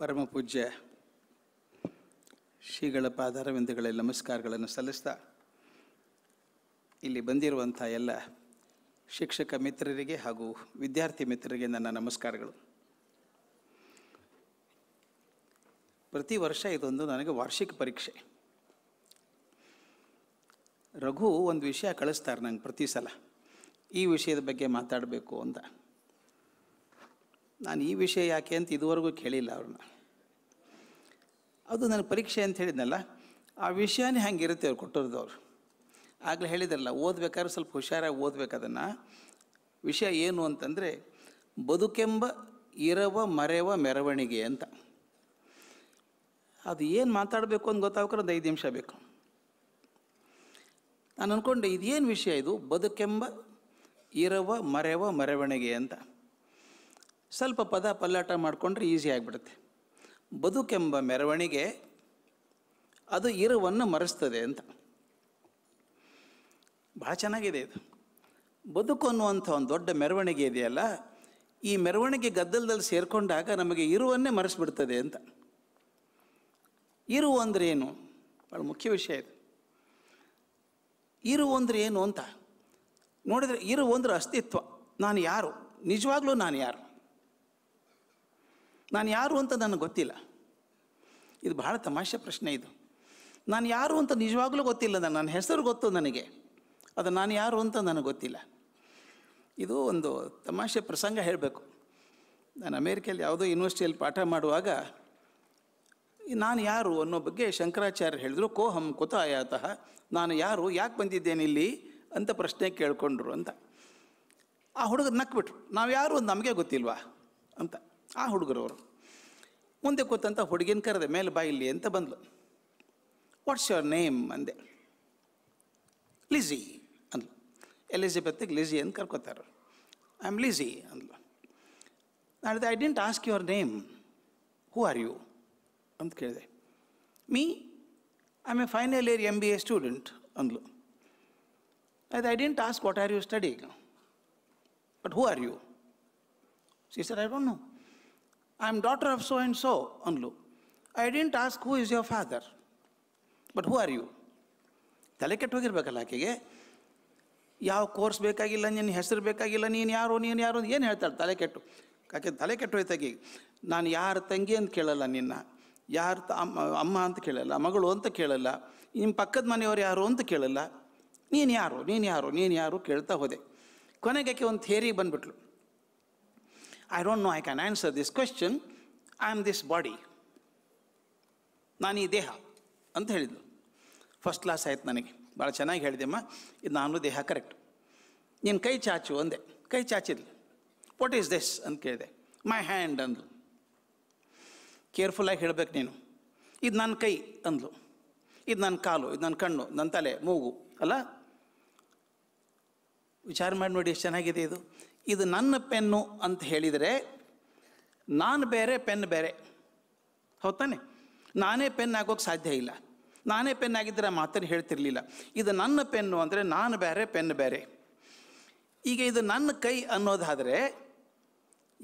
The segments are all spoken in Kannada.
ಪರಮ ಪೂಜ್ಯ ಶ್ರೀಗಳ ಪಾದಾರವಿಂದಗಳಲ್ಲಿ ನಮಸ್ಕಾರಗಳನ್ನು ಸಲ್ಲಿಸ್ತಾ ಇಲ್ಲಿ ಬಂದಿರುವಂಥ ಎಲ್ಲ ಶಿಕ್ಷಕ ಮಿತ್ರರಿಗೆ ಹಾಗೂ ವಿದ್ಯಾರ್ಥಿ ಮಿತ್ರರಿಗೆ ನನ್ನ ನಮಸ್ಕಾರಗಳು ಪ್ರತಿ ವರ್ಷ ಇದೊಂದು ನನಗೆ ವಾರ್ಷಿಕ ಪರೀಕ್ಷೆ ರಘು ಒಂದು ವಿಷಯ ಕಳಿಸ್ತಾರೆ ನಂಗೆ ಪ್ರತಿ ಸಲ ಈ ವಿಷಯದ ಬಗ್ಗೆ ಮಾತಾಡಬೇಕು ಅಂತ ನಾನು ಈ ವಿಷಯ ಯಾಕೆ ಅಂತ ಇದುವರೆಗೂ ಕೇಳಿಲ್ಲ ಅವ್ರನ್ನ ಅದು ನನ್ನ ಪರೀಕ್ಷೆ ಅಂತ ಹೇಳಿದ್ನಲ್ಲ ಆ ವಿಷಯನೇ ಇರುತ್ತೆ ಅವ್ರು ಅವರು ಆಗಲೇ ಹೇಳಿದ್ರಲ್ಲ ಓದ್ಬೇಕಾದ್ರೆ ಸ್ವಲ್ಪ ಹುಷಾರಾಗಿ ಓದ್ಬೇಕು ಅದನ್ನು ವಿಷಯ ಏನು ಅಂತಂದರೆ ಬದುಕೆಂಬ ಇರವ ಮರೆವ ಮೆರವಣಿಗೆ ಅಂತ ಅದು ಏನು ಮಾತಾಡಬೇಕು ಅಂತ ಗೊತ್ತಾಗ್ರೆ ಒಂದು ಐದು ನಿಮಿಷ ಬೇಕು ನಾನು ಅಂದ್ಕೊಂಡೆ ಇದೇನು ವಿಷಯ ಇದು ಬದುಕೆಂಬ ಇರವ ಮರೆವ ಮೆರವಣಿಗೆ ಅಂತ ಸ್ವಲ್ಪ ಪದ ಪಲ್ಲಾಟ ಮಾಡಿಕೊಂಡ್ರೆ ಈಸಿ ಆಗಿಬಿಡುತ್ತೆ ಬದುಕೆಂಬ ಮೆರವಣಿಗೆ ಅದು ಇರುವನ್ನು ಮರೆಸ್ತದೆ ಅಂತ ಭಾಳ ಚೆನ್ನಾಗಿದೆ ಇದು ಬದುಕು ಅನ್ನುವಂಥ ಒಂದು ದೊಡ್ಡ ಮೆರವಣಿಗೆ ಇದೆಯಲ್ಲ ಈ ಮೆರವಣಿಗೆ ಗದ್ದಲದಲ್ಲಿ ಸೇರಿಕೊಂಡಾಗ ನಮಗೆ ಇರುವನ್ನೇ ಮರೆಸಿಬಿಡ್ತದೆ ಅಂತ ಇರು ಅಂದರೆ ಏನು ಭಾಳ ಮುಖ್ಯ ವಿಷಯ ಇದು ಇರು ಅಂದರೆ ಏನು ಅಂತ ನೋಡಿದರೆ ಇರು ಅಂದರೆ ಅಸ್ತಿತ್ವ ನಾನು ಯಾರು ನಿಜವಾಗ್ಲೂ ನಾನು ಯಾರು ನಾನು ಯಾರು ಅಂತ ನನಗೆ ಗೊತ್ತಿಲ್ಲ ಇದು ಬಹಳ ತಮಾಷೆ ಪ್ರಶ್ನೆ ಇದು ನಾನು ಯಾರು ಅಂತ ನಿಜವಾಗಲೂ ಗೊತ್ತಿಲ್ಲ ನಾನು ನನ್ನ ಹೆಸರು ಗೊತ್ತು ನನಗೆ ಅದು ನಾನು ಯಾರು ಅಂತ ನನಗೆ ಗೊತ್ತಿಲ್ಲ ಇದು ಒಂದು ತಮಾಷೆ ಪ್ರಸಂಗ ಹೇಳಬೇಕು ನಾನು ಅಮೇರಿಕೆಯಲ್ಲಿ ಯಾವುದೋ ಯೂನಿವರ್ಸಿಟಿಯಲ್ಲಿ ಪಾಠ ಮಾಡುವಾಗ ನಾನು ಯಾರು ಅನ್ನೋ ಬಗ್ಗೆ ಶಂಕರಾಚಾರ್ಯ ಹೇಳಿದ್ರು ಕೋಹಂ ಹಮ್ ಕುತ ಆಯಾತಃ ನಾನು ಯಾರು ಯಾಕೆ ಬಂದಿದ್ದೇನೆ ಇಲ್ಲಿ ಅಂತ ಪ್ರಶ್ನೆ ಕೇಳಿಕೊಂಡ್ರು ಅಂತ ಆ ಹುಡುಗ ನಕ್ಬಿಟ್ರು ನಾವು ಯಾರು ನಮಗೆ ಗೊತ್ತಿಲ್ವಾ ಅಂತ ಆ ಹುಡುಗರು ಅವರು ಮುಂದೆ ಕೂತಂತ ಹುಡುಗಿನ ಕರೆದೆ ಮೇಲೆ ಬಾಯಿಲಿ ಅಂತ ಬಂದ್ಲು ವಾಟ್ಸ್ ಯುವರ್ ನೇಮ್ ಅಂದೆ ಲಿಝಿ ಅಂದ್ಲು ಎಲಿಜಬೆತ್ಗೆ ಲಿಝಿ ಅಂತ ಕರ್ಕೋತಾರೆ ಐ ಆಮ್ ಲಿಝಿ ಅಂದ್ಲು ನಾಳೆ I didn't ask your name who are you ಅಂತ ಕೇಳಿದೆ me I am a final year M B A student ಅಂದ್ಲು ಅದು I didn't ask what are you study but who are you see sir I don't know am daughter of so and so ಅನ್ಲು I didn't ask who is your father but who are you ತಲೆ ಕೆಟ್ಟೋಗಿರ್ಬೇಕಲ್ಲ ಆಕೆಗೆ ಯಾವ ಕೋರ್ಸ್ ಬೇಕಾಗಿಲ್ಲ ನಿನ್ನ ಹೆಸರು ಬೇಕಾಗಿಲ್ಲ ನೀನು ಯಾರು ನೀನು ಯಾರು ಏನು ಹೇಳ್ತಾಳೆ ತಲೆ ಕೆಟ್ಟು ಆಕೆ ತಲೆ ಕೆಟ್ಟು ಕೆಟ್ಟೋಯ್ತಾಗಿ ನಾನು ಯಾರ ತಂಗಿ ಅಂತ ಕೇಳಲ್ಲ ನಿನ್ನ ಯಾರು ಅಮ್ಮ ಅಮ್ಮ ಅಂತ ಕೇಳಲ್ಲ ಮಗಳು ಅಂತ ಕೇಳಲ್ಲ ನಿಮ್ಮ ಪಕ್ಕದ ಮನೆಯವರು ಯಾರು ಅಂತ ಕೇಳಲ್ಲ ನೀನು ಯಾರು ನೀನು ಯಾರು ನೀನು ಯಾರು ಕೇಳ್ತಾ ಹೋದೆ ಕೊನೆಗೆ ಆಕೆ ಒಂದು ಥೇರಿ ಬಂದುಬಿಟ್ಲು I don't know I can answer this question I am this body ನಾನು ಈ ದೇಹ ಅಂತ ಹೇಳಿದ್ಲು ಫಸ್ಟ್ ಕ್ಲಾಸ್ ಆಯ್ತು ನನಗೆ ಭಾಳ ಚೆನ್ನಾಗಿ ಹೇಳಿದೆಮ್ಮ ಇದು ನಾನು ದೇಹ ಕರೆಕ್ಟ್ ನೀನು ಕೈ ಚಾಚು ಅಂದೆ ಕೈ ಚಾಚಿದ್ಲು ವಾಟ್ ಈಸ್ ದಿಸ್ ಅಂತ ಕೇಳಿದೆ ಮೈ ಹ್ಯಾಂಡ್ ಅಂದ್ಲು ಕೇರ್ಫುಲ್ಲಾಗಿ ಹೇಳಬೇಕು ನೀನು ಇದು ನನ್ನ ಕೈ ಅಂದ್ಲು ಇದು ನನ್ನ ಕಾಲು ಇದು ನನ್ನ ಕಣ್ಣು ನನ್ನ ತಲೆ ಮೂಗು ಅಲ್ಲ ವಿಚಾರ ಮಾಡಿ ನೋಡಿ ಎಷ್ಟು ಚೆನ್ನಾಗಿದೆ ಇದು ಇದು ನನ್ನ ಪೆನ್ನು ಅಂತ ಹೇಳಿದರೆ ನಾನು ಬೇರೆ ಪೆನ್ ಬೇರೆ ಹೌದಾನೆ ನಾನೇ ಪೆನ್ ಆಗೋಕ್ಕೆ ಸಾಧ್ಯ ಇಲ್ಲ ನಾನೇ ಪೆನ್ ಆಗಿದ್ದರೆ ಮಾತನ್ನು ಹೇಳ್ತಿರ್ಲಿಲ್ಲ ಇದು ನನ್ನ ಪೆನ್ನು ಅಂದರೆ ನಾನು ಬೇರೆ ಪೆನ್ ಬೇರೆ ಈಗ ಇದು ನನ್ನ ಕೈ ಅನ್ನೋದಾದರೆ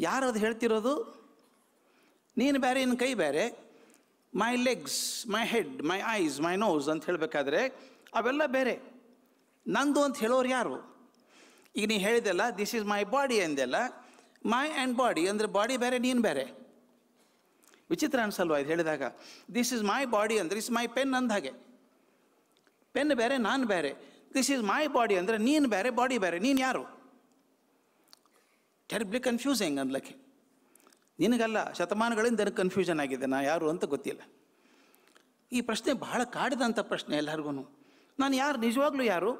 ಯಾರು ಅದು ಹೇಳ್ತಿರೋದು ನೀನು ಬೇರೆ ಇನ್ನು ಕೈ ಬೇರೆ my legs my head my eyes my nose ಅಂತ ಹೇಳಬೇಕಾದ್ರೆ ಅವೆಲ್ಲ ಬೇರೆ ನಂದು ಅಂತ ಹೇಳೋರು ಯಾರು ಈಗ ನೀ ಹೇಳಿದೆಲ್ಲ ದಿಸ್ ಈಸ್ ಮೈ ಬಾಡಿ ಅಂದೆಲ್ಲ ಮೈ ಆ್ಯಂಡ್ ಬಾಡಿ ಅಂದರೆ ಬಾಡಿ ಬೇರೆ ನೀನು ಬೇರೆ ವಿಚಿತ್ರ ಅನ್ಸಲ್ವಾ ಇದು ಹೇಳಿದಾಗ ದಿಸ್ ಈಸ್ ಮೈ ಬಾಡಿ ಅಂದರೆ ಇಸ್ ಮೈ ಪೆನ್ ಅಂದ ಹಾಗೆ ಪೆನ್ ಬೇರೆ ನಾನು ಬೇರೆ ದಿಸ್ ಈಸ್ ಮೈ ಬಾಡಿ ಅಂದರೆ ನೀನು ಬೇರೆ ಬಾಡಿ ಬೇರೆ ನೀನು ಯಾರು ಟೆರಿಬ್ಲಿ ಕನ್ಫ್ಯೂಸಿಂಗ್ ಅನ್ಲಕ್ಕೆ ನಿನಗಲ್ಲ ಶತಮಾನಗಳಿಂದ ನನಗೆ ಕನ್ಫ್ಯೂಷನ್ ಆಗಿದೆ ನಾ ಯಾರು ಅಂತ ಗೊತ್ತಿಲ್ಲ ಈ ಪ್ರಶ್ನೆ ಬಹಳ ಕಾಡಿದಂಥ ಪ್ರಶ್ನೆ ಎಲ್ಲರಿಗೂ ನಾನು ಯಾರು ನಿಜವಾಗ್ಲೂ ಯಾರು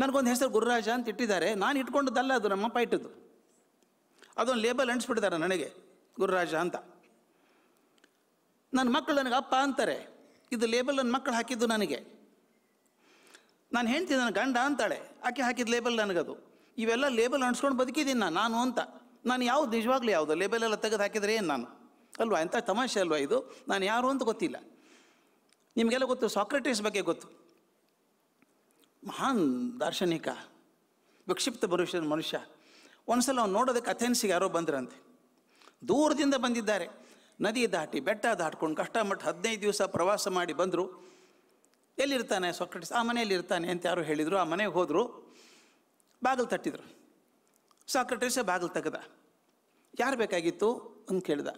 ನನಗೊಂದು ಹೆಸರು ಗುರುರಾಜ ಅಂತ ಇಟ್ಟಿದ್ದಾರೆ ನಾನು ಇಟ್ಕೊಂಡದ್ದಲ್ಲ ಅದು ನಮ್ಮಪ್ಪ ಇಟ್ಟದ್ದು ಅದೊಂದು ಲೇಬಲ್ ಅಂಟಿಸ್ಬಿಡ್ತಾರೆ ನನಗೆ ಗುರುರಾಜ ಅಂತ ನನ್ನ ಮಕ್ಕಳು ನನಗೆ ಅಪ್ಪ ಅಂತಾರೆ ಇದು ಲೇಬಲ್ ನನ್ನ ಮಕ್ಕಳು ಹಾಕಿದ್ದು ನನಗೆ ನಾನು ಹೇಳ್ತೀನಿ ನನ್ನ ಗಂಡ ಅಂತಾಳೆ ಆಕೆ ಹಾಕಿದ ಲೇಬಲ್ ನನಗದು ಇವೆಲ್ಲ ಲೇಬಲ್ ಅಂಟ್ಸ್ಕೊಂಡು ಬದುಕಿದ್ದೀನಿ ನಾನು ನಾನು ಅಂತ ನಾನು ಯಾವ್ದು ನಿಜವಾಗ್ಲೂ ಯಾವುದು ಲೇಬಲ್ ಎಲ್ಲ ತೆಗೆದು ಹಾಕಿದರೆ ಏನು ನಾನು ಅಲ್ವಾ ಎಂಥ ತಮಾಷೆ ಅಲ್ವಾ ಇದು ನಾನು ಯಾರು ಅಂತ ಗೊತ್ತಿಲ್ಲ ನಿಮಗೆಲ್ಲ ಗೊತ್ತು ಸಾಕ್ರೆಟೀಸ್ ಬಗ್ಗೆ ಗೊತ್ತು ಮಹಾನ್ ದಾರ್ಶನಿಕ ವಿಕ್ಷಿಪ್ತ ಭವಿಷ್ಯದ ಮನುಷ್ಯ ಒಂದು ಸಲ ಅವ್ನು ನೋಡೋದಕ್ಕೆ ಅಥೆನ್ಸಿಗೆ ಯಾರೋ ಬಂದ್ರಂತೆ ದೂರದಿಂದ ಬಂದಿದ್ದಾರೆ ನದಿ ದಾಟಿ ಬೆಟ್ಟ ದಾಟ್ಕೊಂಡು ಕಷ್ಟ ಮಟ್ಟ ಹದಿನೈದು ದಿವಸ ಪ್ರವಾಸ ಮಾಡಿ ಬಂದರು ಎಲ್ಲಿರ್ತಾನೆ ಸೊಕ್ರಟಿಸ್ ಆ ಮನೆಯಲ್ಲಿ ಇರ್ತಾನೆ ಅಂತ ಯಾರು ಹೇಳಿದರು ಆ ಮನೆಗೆ ಹೋದರು ಬಾಗಿಲು ತಟ್ಟಿದ್ರು ಸಾಕ್ರೆಟರಿಸೇ ಬಾಗಿಲು ತೆಗೆದ ಯಾರು ಬೇಕಾಗಿತ್ತು ಅಂತ ಕೇಳಿದ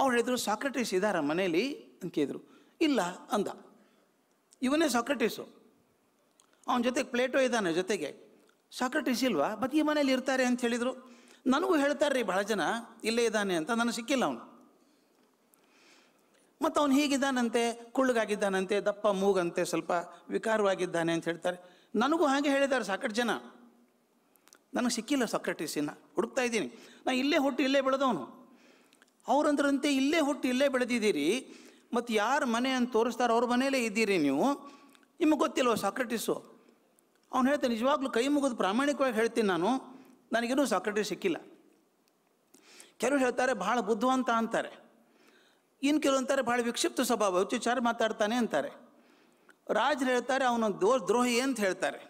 ಅವ್ರು ಹೇಳಿದರು ಸಾಕ್ರೆಟ್ರೀಸ್ ಇದ್ದಾರ ಮನೇಲಿ ಅಂತ ಕೇಳಿದರು ಇಲ್ಲ ಅಂದ ಇವನೇ ಸಾಕ್ರೆಟೀಸು ಅವನ ಜೊತೆಗೆ ಪ್ಲೇಟೋ ಇದ್ದಾನೆ ಜೊತೆಗೆ ಸಾಕ್ರಟಿಸ್ ಇಲ್ವಾ ಈ ಮನೇಲಿ ಇರ್ತಾರೆ ಅಂತ ಹೇಳಿದರು ನನಗೂ ಹೇಳ್ತಾರೆ ರೀ ಬಹಳ ಜನ ಇಲ್ಲೇ ಇದ್ದಾನೆ ಅಂತ ನನಗೆ ಸಿಕ್ಕಿಲ್ಲ ಅವನು ಮತ್ತು ಅವನು ಹೀಗಿದ್ದಾನಂತೆ ಕುಳ್ಳಗಾಗಿದ್ದಾನಂತೆ ದಪ್ಪ ಮೂಗಂತೆ ಸ್ವಲ್ಪ ವಿಕಾರವಾಗಿದ್ದಾನೆ ಅಂತ ಹೇಳ್ತಾರೆ ನನಗೂ ಹಾಗೆ ಹೇಳಿದ್ದಾರೆ ಸಾಕಷ್ಟು ಜನ ನನಗೆ ಸಿಕ್ಕಿಲ್ಲ ಸಕ್ರೆಟಿಸಿನ ಹುಡುಕ್ತಾ ಇದ್ದೀನಿ ನಾನು ಇಲ್ಲೇ ಹುಟ್ಟು ಇಲ್ಲೇ ಬೆಳೆದವನು ಅವರಂದ್ರಂತೆ ಇಲ್ಲೇ ಹುಟ್ಟು ಇಲ್ಲೇ ಬೆಳೆದಿದ್ದೀರಿ ಮತ್ತು ಯಾರು ಮನೆ ಅಂತ ತೋರಿಸ್ತಾರೋ ಅವ್ರ ಮನೇಲೇ ಇದ್ದೀರಿ ನೀವು ನಿಮಗೆ ಗೊತ್ತಿಲ್ವ ಸಾಕ್ರೆಟಿಸು ಅವ್ನು ಹೇಳ್ತಾನೆ ನಿಜವಾಗ್ಲೂ ಕೈ ಮುಗಿದು ಪ್ರಾಮಾಣಿಕವಾಗಿ ಹೇಳ್ತೀನಿ ನಾನು ನನಗೇನು ಸಾಕ್ರೆಟೀಸ್ ಸಿಕ್ಕಿಲ್ಲ ಕೆಲವರು ಹೇಳ್ತಾರೆ ಭಾಳ ಬುದ್ಧಿವಂತ ಅಂತಾರೆ ಇನ್ನು ಕೆಲವು ಅಂತಾರೆ ಭಾಳ ವಿಕ್ಷಿಪ್ತ ಸ್ವಭಾವ ಉಚ್ಚಾರ ಮಾತಾಡ್ತಾನೆ ಅಂತಾರೆ ರಾಜರು ಹೇಳ್ತಾರೆ ಅವನ ದೋಷ ದ್ರೋಹಿ ಅಂತ ಹೇಳ್ತಾರೆ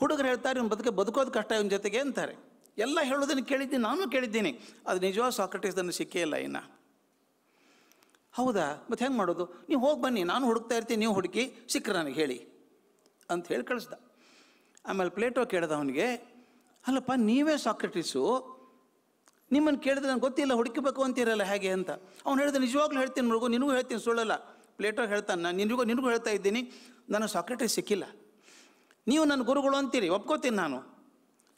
ಹುಡುಗರು ಹೇಳ್ತಾರೆ ಇವನು ಬದುಕೆ ಬದುಕೋದು ಕಷ್ಟ ಇವನ ಜೊತೆಗೆ ಅಂತಾರೆ ಎಲ್ಲ ಹೇಳೋದನ್ನು ಕೇಳಿದ್ದೀನಿ ನಾನು ಕೇಳಿದ್ದೀನಿ ಅದು ನಿಜವಾಗ ಸಾಕ್ರೆಟಿಸ್ದನ್ನು ಸಿಕ್ಕೇ ಇಲ್ಲ ಇನ್ನು ಹೌದಾ ಮತ್ತು ಹೆಂಗೆ ಮಾಡೋದು ನೀವು ಹೋಗಿ ಬನ್ನಿ ನಾನು ಹುಡುಕ್ತಾ ಇರ್ತೀನಿ ನೀವು ಹುಡುಕಿ ಸಿಕ್ಕರೆ ನನಗೆ ಹೇಳಿ ಅಂತ ಹೇಳಿ ಕಳಿಸ್ದ ಆಮೇಲೆ ಪ್ಲೇಟೋ ಕೇಳ್ದ ಅವನಿಗೆ ಅಲ್ಲಪ್ಪ ನೀವೇ ಸಾಕ್ರೆಟಿಸು ನಿಮ್ಮನ್ನು ಕೇಳಿದ್ರೆ ನನಗೆ ಗೊತ್ತಿಲ್ಲ ಹುಡುಕಿಬೇಕು ಅಂತಿರಲ್ಲ ಹೇಗೆ ಅಂತ ಅವ್ನು ಹೇಳಿದ ನಿಜವಾಗ್ಲೂ ಹೇಳ್ತೀನಿ ಮೃಗು ನಿನಗೂ ಹೇಳ್ತೀನಿ ಸುಳ್ಳಲ್ಲ ಪ್ಲೇಟೋ ಹೇಳ್ತಾನೆ ನಾನು ನಿನಗೂ ನಿನಗೂ ಹೇಳ್ತಾ ಇದ್ದೀನಿ ನಾನು ಸಾಕ್ರೆಟರಿ ಸಿಕ್ಕಿಲ್ಲ ನೀವು ನನ್ನ ಗುರುಗಳು ಅಂತೀರಿ ಒಪ್ಕೋತೀನಿ ನಾನು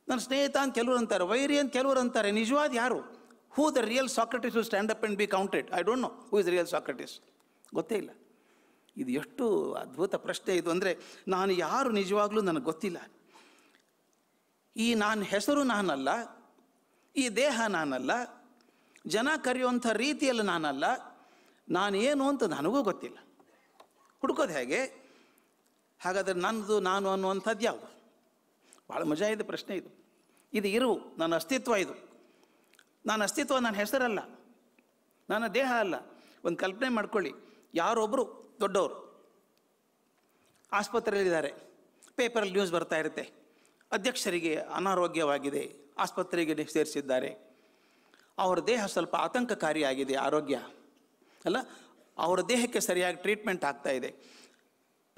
ನನ್ನ ಸ್ನೇಹಿತ ಅಂತ ಕೆಲವರು ಅಂತಾರೆ ವೈರಿ ಅಂತ ಕೆಲವರು ಅಂತಾರೆ ನಿಜವಾದ ಯಾರು who the real Socrates stand up and be counted I don't know who is real Socrates ಗೊತ್ತೇ ಇಲ್ಲ ಇದು ಎಷ್ಟು ಅದ್ಭುತ ಪ್ರಶ್ನೆ ಇದು ಅಂದರೆ ನಾನು ಯಾರು ನಿಜವಾಗಲೂ ನನಗೆ ಗೊತ್ತಿಲ್ಲ ಈ ನಾನು ಹೆಸರು ನಾನಲ್ಲ ಈ ದೇಹ ನಾನಲ್ಲ ಜನ ಕರೆಯುವಂಥ ರೀತಿಯಲ್ಲಿ ನಾನಲ್ಲ ನಾನೇನು ಅಂತ ನನಗೂ ಗೊತ್ತಿಲ್ಲ ಹುಡುಕೋದು ಹೇಗೆ ಹಾಗಾದರೆ ನನ್ನದು ನಾನು ಅನ್ನುವಂಥದ್ದು ಯಾವುದು ಭಾಳ ಮಜಾ ಇದೆ ಪ್ರಶ್ನೆ ಇದು ಇದು ಇರು ನನ್ನ ಅಸ್ತಿತ್ವ ಇದು ನನ್ನ ಅಸ್ತಿತ್ವ ನನ್ನ ಹೆಸರಲ್ಲ ನನ್ನ ದೇಹ ಅಲ್ಲ ಒಂದು ಕಲ್ಪನೆ ಮಾಡ್ಕೊಳ್ಳಿ ಯಾರೊಬ್ಬರು ದೊಡ್ಡವರು ಆಸ್ಪತ್ರೆಯಲ್ಲಿದ್ದಾರೆ ಪೇಪರಲ್ಲಿ ನ್ಯೂಸ್ ಬರ್ತಾ ಇರುತ್ತೆ ಅಧ್ಯಕ್ಷರಿಗೆ ಅನಾರೋಗ್ಯವಾಗಿದೆ ಆಸ್ಪತ್ರೆಗೆ ಸೇರಿಸಿದ್ದಾರೆ ಅವರ ದೇಹ ಸ್ವಲ್ಪ ಆತಂಕಕಾರಿಯಾಗಿದೆ ಆರೋಗ್ಯ ಅಲ್ಲ ಅವರ ದೇಹಕ್ಕೆ ಸರಿಯಾಗಿ ಟ್ರೀಟ್ಮೆಂಟ್ ಆಗ್ತಾ ಇದೆ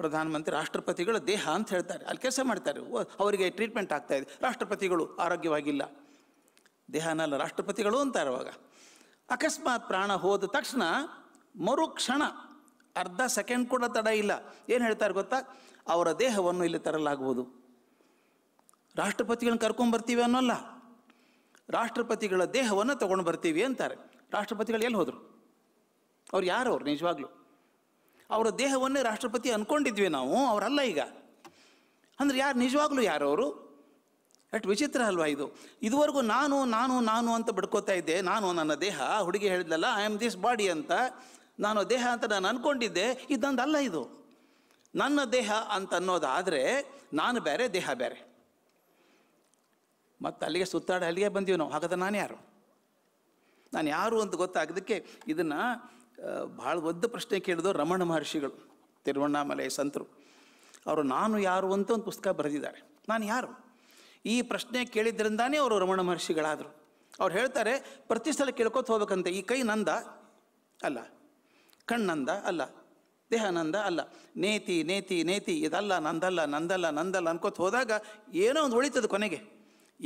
ಪ್ರಧಾನಮಂತ್ರಿ ರಾಷ್ಟ್ರಪತಿಗಳು ದೇಹ ಅಂತ ಹೇಳ್ತಾರೆ ಅಲ್ಲಿ ಕೆಲಸ ಮಾಡ್ತಾರೆ ಅವರಿಗೆ ಟ್ರೀಟ್ಮೆಂಟ್ ಆಗ್ತಾ ಇದೆ ರಾಷ್ಟ್ರಪತಿಗಳು ಆರೋಗ್ಯವಾಗಿಲ್ಲ ದೇಹನಲ್ಲ ರಾಷ್ಟ್ರಪತಿಗಳು ಅಂತಾರೆ ಅವಾಗ ಅಕಸ್ಮಾತ್ ಪ್ರಾಣ ಹೋದ ತಕ್ಷಣ ಮರುಕ್ಷಣ ಅರ್ಧ ಸೆಕೆಂಡ್ ಕೂಡ ತಡ ಇಲ್ಲ ಏನು ಹೇಳ್ತಾರೆ ಗೊತ್ತಾ ಅವರ ದೇಹವನ್ನು ಇಲ್ಲಿ ತರಲಾಗುವುದು ರಾಷ್ಟ್ರಪತಿಗಳನ್ನ ಬರ್ತೀವಿ ಅನ್ನೋಲ್ಲ ರಾಷ್ಟ್ರಪತಿಗಳ ದೇಹವನ್ನು ತಗೊಂಡು ಬರ್ತೀವಿ ಅಂತಾರೆ ರಾಷ್ಟ್ರಪತಿಗಳು ಎಲ್ಲಿ ಹೋದರು ಅವ್ರು ಯಾರು ಅವ್ರು ನಿಜವಾಗ್ಲೂ ಅವರ ದೇಹವನ್ನೇ ರಾಷ್ಟ್ರಪತಿ ಅಂದ್ಕೊಂಡಿದ್ವಿ ನಾವು ಅವರಲ್ಲ ಈಗ ಅಂದರೆ ಯಾರು ನಿಜವಾಗ್ಲೂ ಯಾರು ಅವರು ಎಷ್ಟು ವಿಚಿತ್ರ ಅಲ್ವಾ ಇದು ಇದುವರೆಗೂ ನಾನು ನಾನು ನಾನು ಅಂತ ಬಿಡ್ಕೋತಾ ಇದ್ದೆ ನಾನು ನನ್ನ ದೇಹ ಹುಡುಗಿ ಹೇಳಿದ್ಲಲ್ಲ ಐ ಆಮ್ ದಿಸ್ ಬಾಡಿ ಅಂತ ನಾನು ದೇಹ ಅಂತ ನಾನು ಅಂದ್ಕೊಂಡಿದ್ದೆ ಇದೊಂದಲ್ಲ ಇದು ನನ್ನ ದೇಹ ಅಂತ ಅನ್ನೋದಾದರೆ ನಾನು ಬೇರೆ ದೇಹ ಬೇರೆ ಮತ್ತು ಅಲ್ಲಿಗೆ ಸುತ್ತಾಡಿ ಅಲ್ಲಿಗೆ ಬಂದೀವಿ ನಾವು ಹಾಗಾದ್ರೆ ನಾನು ಯಾರು ನಾನು ಯಾರು ಅಂತ ಗೊತ್ತಾಗದಕ್ಕೆ ಇದನ್ನು ಭಾಳ ಒದ್ದ ಪ್ರಶ್ನೆ ಕೇಳಿದ್ರು ರಮಣ ಮಹರ್ಷಿಗಳು ತಿರುವಣ್ಣಾಮಲೆ ಸಂತರು ಅವರು ನಾನು ಯಾರು ಅಂತ ಒಂದು ಪುಸ್ತಕ ಬರೆದಿದ್ದಾರೆ ನಾನು ಯಾರು ಈ ಪ್ರಶ್ನೆ ಕೇಳಿದ್ರಿಂದಾನೇ ಅವರು ರಮಣ ಮಹರ್ಷಿಗಳಾದರು ಅವ್ರು ಹೇಳ್ತಾರೆ ಪ್ರತಿ ಸಲ ಕೇಳ್ಕೊತ ಹೋಗ್ಬೇಕಂತೆ ಈ ಕೈ ನಂದ ಅಲ್ಲ ಕಣ್ಣಂದ ಅಲ್ಲ ದೇಹಾನಂದ ಅಲ್ಲ ನೇತಿ ನೇತಿ ನೇತಿ ಇದಲ್ಲ ನಂದಲ್ಲ ನಂದಲ್ಲ ನಂದಲ್ಲ ಅನ್ಕೋತ ಹೋದಾಗ ಏನೋ ಒಂದು ಉಳಿತದ ಕೊನೆಗೆ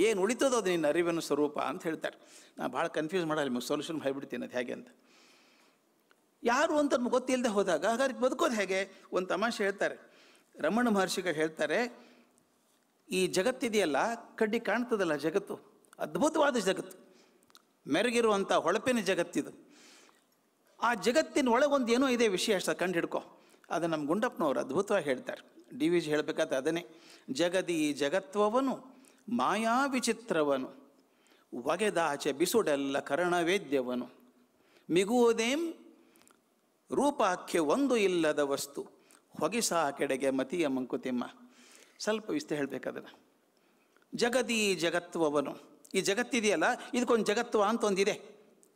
ಏನು ಉಳಿತದೋ ಅದು ನಿನ್ನ ಅರಿವಿನ ಸ್ವರೂಪ ಅಂತ ಹೇಳ್ತಾರೆ ನಾನು ಭಾಳ ಕನ್ಫ್ಯೂಸ್ ಮಾಡಲ್ಲ ನಿಮಗೆ ಸೊಲ್ಯೂಷನ್ ಹೇಳ್ಬಿಡ್ತೀನಿ ಅದು ಹೇಗೆ ಅಂತ ಯಾರು ಅಂತ ನಮ್ಗೆ ಗೊತ್ತಿಲ್ಲದೆ ಹೋದಾಗ ಹಾಗಾದ್ರೆ ಬದುಕೋದು ಹೇಗೆ ಒಂದು ತಮಾಷೆ ಹೇಳ್ತಾರೆ ರಮಣ ಮಹರ್ಷಿಗಳು ಹೇಳ್ತಾರೆ ಈ ಜಗತ್ತಿದೆಯಲ್ಲ ಕಡ್ಡಿ ಕಾಣ್ತದಲ್ಲ ಜಗತ್ತು ಅದ್ಭುತವಾದ ಜಗತ್ತು ಮೆರಗಿರುವಂಥ ಹೊಳಪಿನ ಜಗತ್ತಿದು ಆ ಜಗತ್ತಿನ ಒಳಗೊಂದು ಏನೋ ಇದೆ ವಿಷಯ ಅಷ್ಟು ಕಂಡು ಹಿಡ್ಕೊ ಅದು ನಮ್ಮ ಗುಂಡಪ್ಪನವರು ಅದ್ಭುತವಾಗಿ ಹೇಳ್ತಾರೆ ಡಿ ಜಿ ಹೇಳಬೇಕಾದ ಅದನ್ನೇ ಜಗದಿ ಜಗತ್ವವನು ಮಾಯಾ ವಿಚಿತ್ರವನು ಒಗೆದಾಚೆ ಬಿಸುಡೆಲ್ಲ ವೇದ್ಯವನು ಮಿಗುವುದೇಂ ರೂಪಾಕ್ಯ ಒಂದು ಇಲ್ಲದ ವಸ್ತು ಹೊಗೆಸ ಕೆಡೆಗೆ ಮತಿಯ ಮಂಕುತಿಮ್ಮ ಸ್ವಲ್ಪ ವಿಸ್ತ ಹೇಳಬೇಕಾದ್ರೆ ಜಗದೀ ಜಗತ್ವವನು ಈ ಜಗತ್ತಿದೆಯಲ್ಲ ಇದಕ್ಕೊಂದು ಜಗತ್ವ ಅಂತ ಒಂದಿದೆ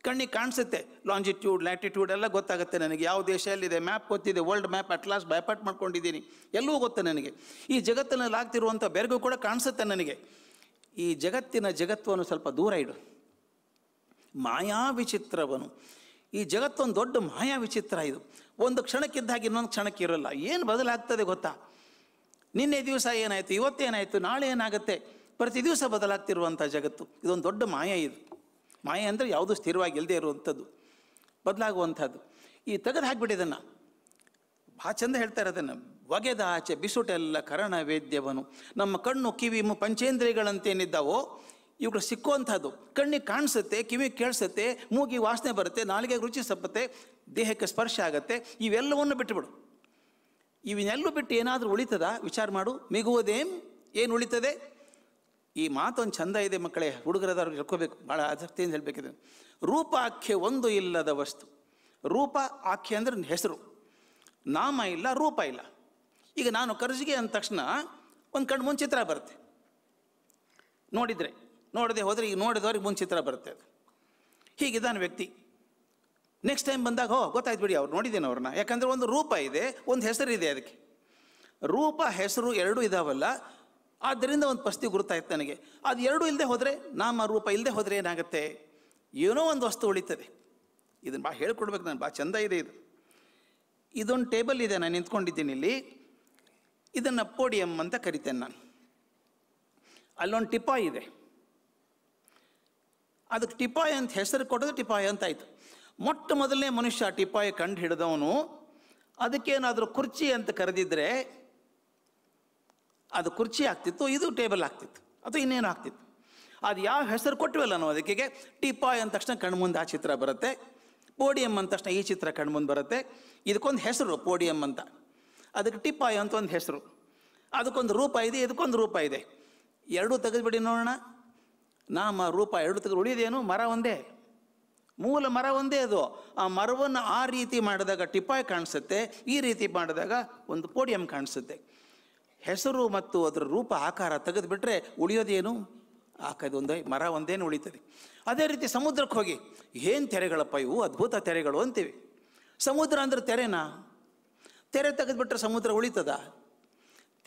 ಕಣ್ಣಿಗೆ ಕಾಣಿಸುತ್ತೆ ಲಾಂಜಿಟ್ಯೂಡ್ ಲ್ಯಾಟಿಟ್ಯೂಡ್ ಎಲ್ಲ ಗೊತ್ತಾಗುತ್ತೆ ನನಗೆ ಯಾವ ದೇಶ ಎಲ್ಲಿದೆ ಮ್ಯಾಪ್ ಗೊತ್ತಿದೆ ವರ್ಲ್ಡ್ ಮ್ಯಾಪ್ ಅಟ್ ಲಾಸ್ಟ್ ಬೈಪಾಟ್ ಮಾಡ್ಕೊಂಡಿದ್ದೀನಿ ಎಲ್ಲವೂ ಗೊತ್ತೆ ನನಗೆ ಈ ಜಗತ್ತಿನಲ್ಲಿ ಆಗ್ತಿರುವಂಥ ಬೆರಗು ಕೂಡ ಕಾಣಿಸುತ್ತೆ ನನಗೆ ಈ ಜಗತ್ತಿನ ಜಗತ್ವನು ಸ್ವಲ್ಪ ದೂರ ಇಡು ಮಾಯಾ ವಿಚಿತ್ರವನು ಈ ಜಗತ್ತೊಂದು ದೊಡ್ಡ ಮಾಯಾ ವಿಚಿತ್ರ ಇದು ಒಂದು ಕ್ಷಣಕ್ಕಿದ್ದಾಗ ಇನ್ನೊಂದು ಕ್ಷಣಕ್ಕೆ ಇರಲ್ಲ ಏನು ಬದಲಾಗ್ತದೆ ಗೊತ್ತಾ ನಿನ್ನೆ ದಿವಸ ಏನಾಯಿತು ಇವತ್ತೇನಾಯಿತು ನಾಳೆ ಏನಾಗುತ್ತೆ ಪ್ರತಿ ದಿವಸ ಬದಲಾಗ್ತಿರುವಂಥ ಜಗತ್ತು ಇದೊಂದು ದೊಡ್ಡ ಮಾಯ ಇದು ಮಾಯ ಅಂದರೆ ಯಾವುದು ಸ್ಥಿರವಾಗಿ ಇಲ್ಲದೆ ಇರುವಂಥದ್ದು ಬದಲಾಗುವಂಥದ್ದು ಈ ತೆಗೆದು ಇದನ್ನು ಭಾಳ ಚಂದ ಹೇಳ್ತಾರೆ ಅದನ್ನು ಒಗೆದ ಆಚೆ ಬಿಸುಟೆಲ್ಲ ಕರಣ ವೇದ್ಯವನು ನಮ್ಮ ಕಣ್ಣು ಕಿವಿ ಪಂಚೇಂದ್ರಿಯಗಳಂತೇನಿದ್ದಾವೋ ಇವುಗಳು ಸಿಕ್ಕುವಂಥದ್ದು ಕಣ್ಣಿಗೆ ಕಾಣಿಸುತ್ತೆ ಕಿವಿ ಕೇಳಿಸುತ್ತೆ ಮೂಗಿಗೆ ವಾಸನೆ ಬರುತ್ತೆ ನಾಲಿಗೆ ರುಚಿ ಸಪ್ಪತ್ತೆ ದೇಹಕ್ಕೆ ಸ್ಪರ್ಶ ಆಗುತ್ತೆ ಇವೆಲ್ಲವನ್ನು ಬಿಟ್ಟುಬಿಡು ಇವನ್ನೆಲ್ಲೂ ಬಿಟ್ಟು ಏನಾದರೂ ಉಳಿತದ ವಿಚಾರ ಮಾಡು ಮಿಗುವುದೇನು ಏನು ಉಳಿತದೆ ಈ ಮಾತೊಂದು ಚಂದ ಇದೆ ಮಕ್ಕಳೇ ಹುಡುಗರದವ್ರಿಗೆ ಹೇಳ್ಕೋಬೇಕು ಭಾಳ ಆಸಕ್ತಿಯಿಂದ ಹೇಳಬೇಕಿದೆ ರೂಪ ಆಖ್ಯೆ ಒಂದು ಇಲ್ಲದ ವಸ್ತು ರೂಪ ಆಖ್ಯೆ ಅಂದರೆ ಹೆಸರು ನಾಮ ಇಲ್ಲ ರೂಪ ಇಲ್ಲ ಈಗ ನಾನು ಕರ್ಜಿಗೆ ಅಂದ ತಕ್ಷಣ ಒಂದು ಕಣ್ಣು ಮುಂಚೆ ಚಿತ್ರ ಬರುತ್ತೆ ನೋಡಿದರೆ ನೋಡದೆ ಹೋದರೆ ಈಗ ನೋಡಿದವ್ರಿಗೆ ಮುಂಚೆ ಚಿತ್ರ ಬರುತ್ತೆ ಅದು ಹೀಗಿದ್ದಾನೆ ವ್ಯಕ್ತಿ ನೆಕ್ಸ್ಟ್ ಟೈಮ್ ಬಂದಾಗ ಹೋ ಗೊತ್ತಾಯ್ತು ಬಿಡಿ ಅವ್ರು ನೋಡಿದ್ದೀನಿ ಅವ್ರನ್ನ ಯಾಕಂದರೆ ಒಂದು ರೂಪ ಇದೆ ಒಂದು ಹೆಸರು ಇದೆ ಅದಕ್ಕೆ ರೂಪ ಹೆಸರು ಎರಡೂ ಇದಾವಲ್ಲ ಆದ್ದರಿಂದ ಒಂದು ಪಸ್ತಿ ಗುರುತಾಯಿತು ನನಗೆ ಅದು ಎರಡೂ ಇಲ್ಲದೆ ಹೋದರೆ ನಾಮ ರೂಪ ಇಲ್ಲದೆ ಹೋದರೆ ಏನಾಗುತ್ತೆ ಏನೋ ಒಂದು ವಸ್ತು ಉಳಿತದೆ ಇದನ್ನು ಭಾಳ ಹೇಳ್ಕೊಡ್ಬೇಕು ನಾನು ಭಾಳ ಚಂದ ಇದೆ ಇದು ಇದೊಂದು ಟೇಬಲ್ ಇದೆ ನಾನು ನಿಂತ್ಕೊಂಡಿದ್ದೀನಿ ಇಲ್ಲಿ ಇದನ್ನು ಪೋಡಿಯಂ ಅಂತ ಕರಿತೇನೆ ನಾನು ಅಲ್ಲೊಂದು ಟಿಪಾಯ್ ಇದೆ ಅದಕ್ಕೆ ಟಿಪಾಯ್ ಅಂತ ಹೆಸರು ಕೊಡೋದು ಟಿಪಾಯ್ ಅಂತಾಯಿತು ಮೊಟ್ಟ ಮೊದಲನೇ ಮನುಷ್ಯ ಟಿಪಾಯಿ ಕಂಡು ಹಿಡಿದವನು ಅದಕ್ಕೇನಾದರೂ ಕುರ್ಚಿ ಅಂತ ಕರೆದಿದ್ದರೆ ಅದು ಕುರ್ಚಿ ಆಗ್ತಿತ್ತು ಇದು ಟೇಬಲ್ ಆಗ್ತಿತ್ತು ಅಥವಾ ಇನ್ನೇನು ಆಗ್ತಿತ್ತು ಅದು ಯಾವ ಹೆಸರು ಕೊಟ್ಟವಲ್ಲ ನಾವು ಅದಕ್ಕೆ ಟಿಪಾಯ್ ಅಂದ ತಕ್ಷಣ ಕಣ್ಮುಂದೆ ಆ ಚಿತ್ರ ಬರುತ್ತೆ ಪೋಡಿಯಂ ಅಂದ ತಕ್ಷಣ ಈ ಚಿತ್ರ ಕಣ್ಮುಂದೆ ಬರುತ್ತೆ ಇದಕ್ಕೊಂದು ಹೆಸರು ಪೋಡಿಯಂ ಅಂತ ಅದಕ್ಕೆ ಟಿಪಾಯ್ ಅಂತ ಒಂದು ಹೆಸರು ಅದಕ್ಕೊಂದು ರೂಪ ಇದೆ ಇದಕ್ಕೊಂದು ರೂಪ ಇದೆ ಎರಡೂ ತೆಗೆದುಬಿಡಿ ನೋಡೋಣ ನಾಮ ರೂಪ ಎರಡು ತೆಗೆದು ಉಳಿದೇನು ಮರ ಒಂದೇ ಮೂಲ ಮರ ಒಂದೇ ಅದು ಆ ಮರವನ್ನು ಆ ರೀತಿ ಮಾಡಿದಾಗ ಟಿಪಾಯ್ ಕಾಣಿಸುತ್ತೆ ಈ ರೀತಿ ಮಾಡಿದಾಗ ಒಂದು ಪೋಡಿಯಂ ಕಾಣಿಸುತ್ತೆ ಹೆಸರು ಮತ್ತು ಅದರ ರೂಪ ಆಕಾರ ತೆಗೆದುಬಿಟ್ರೆ ಉಳಿಯೋದೇನು ಒಂದು ಮರ ಒಂದೇನು ಉಳಿತದೆ ಅದೇ ರೀತಿ ಸಮುದ್ರಕ್ಕೆ ಹೋಗಿ ಏನು ತೆರೆಗಳಪ್ಪ ಇವು ಅದ್ಭುತ ತೆರೆಗಳು ಅಂತೀವಿ ಸಮುದ್ರ ಅಂದ್ರೆ ತೆರೆನಾ ತೆರೆ ತೆಗೆದುಬಿಟ್ರೆ ಸಮುದ್ರ ಉಳಿತದ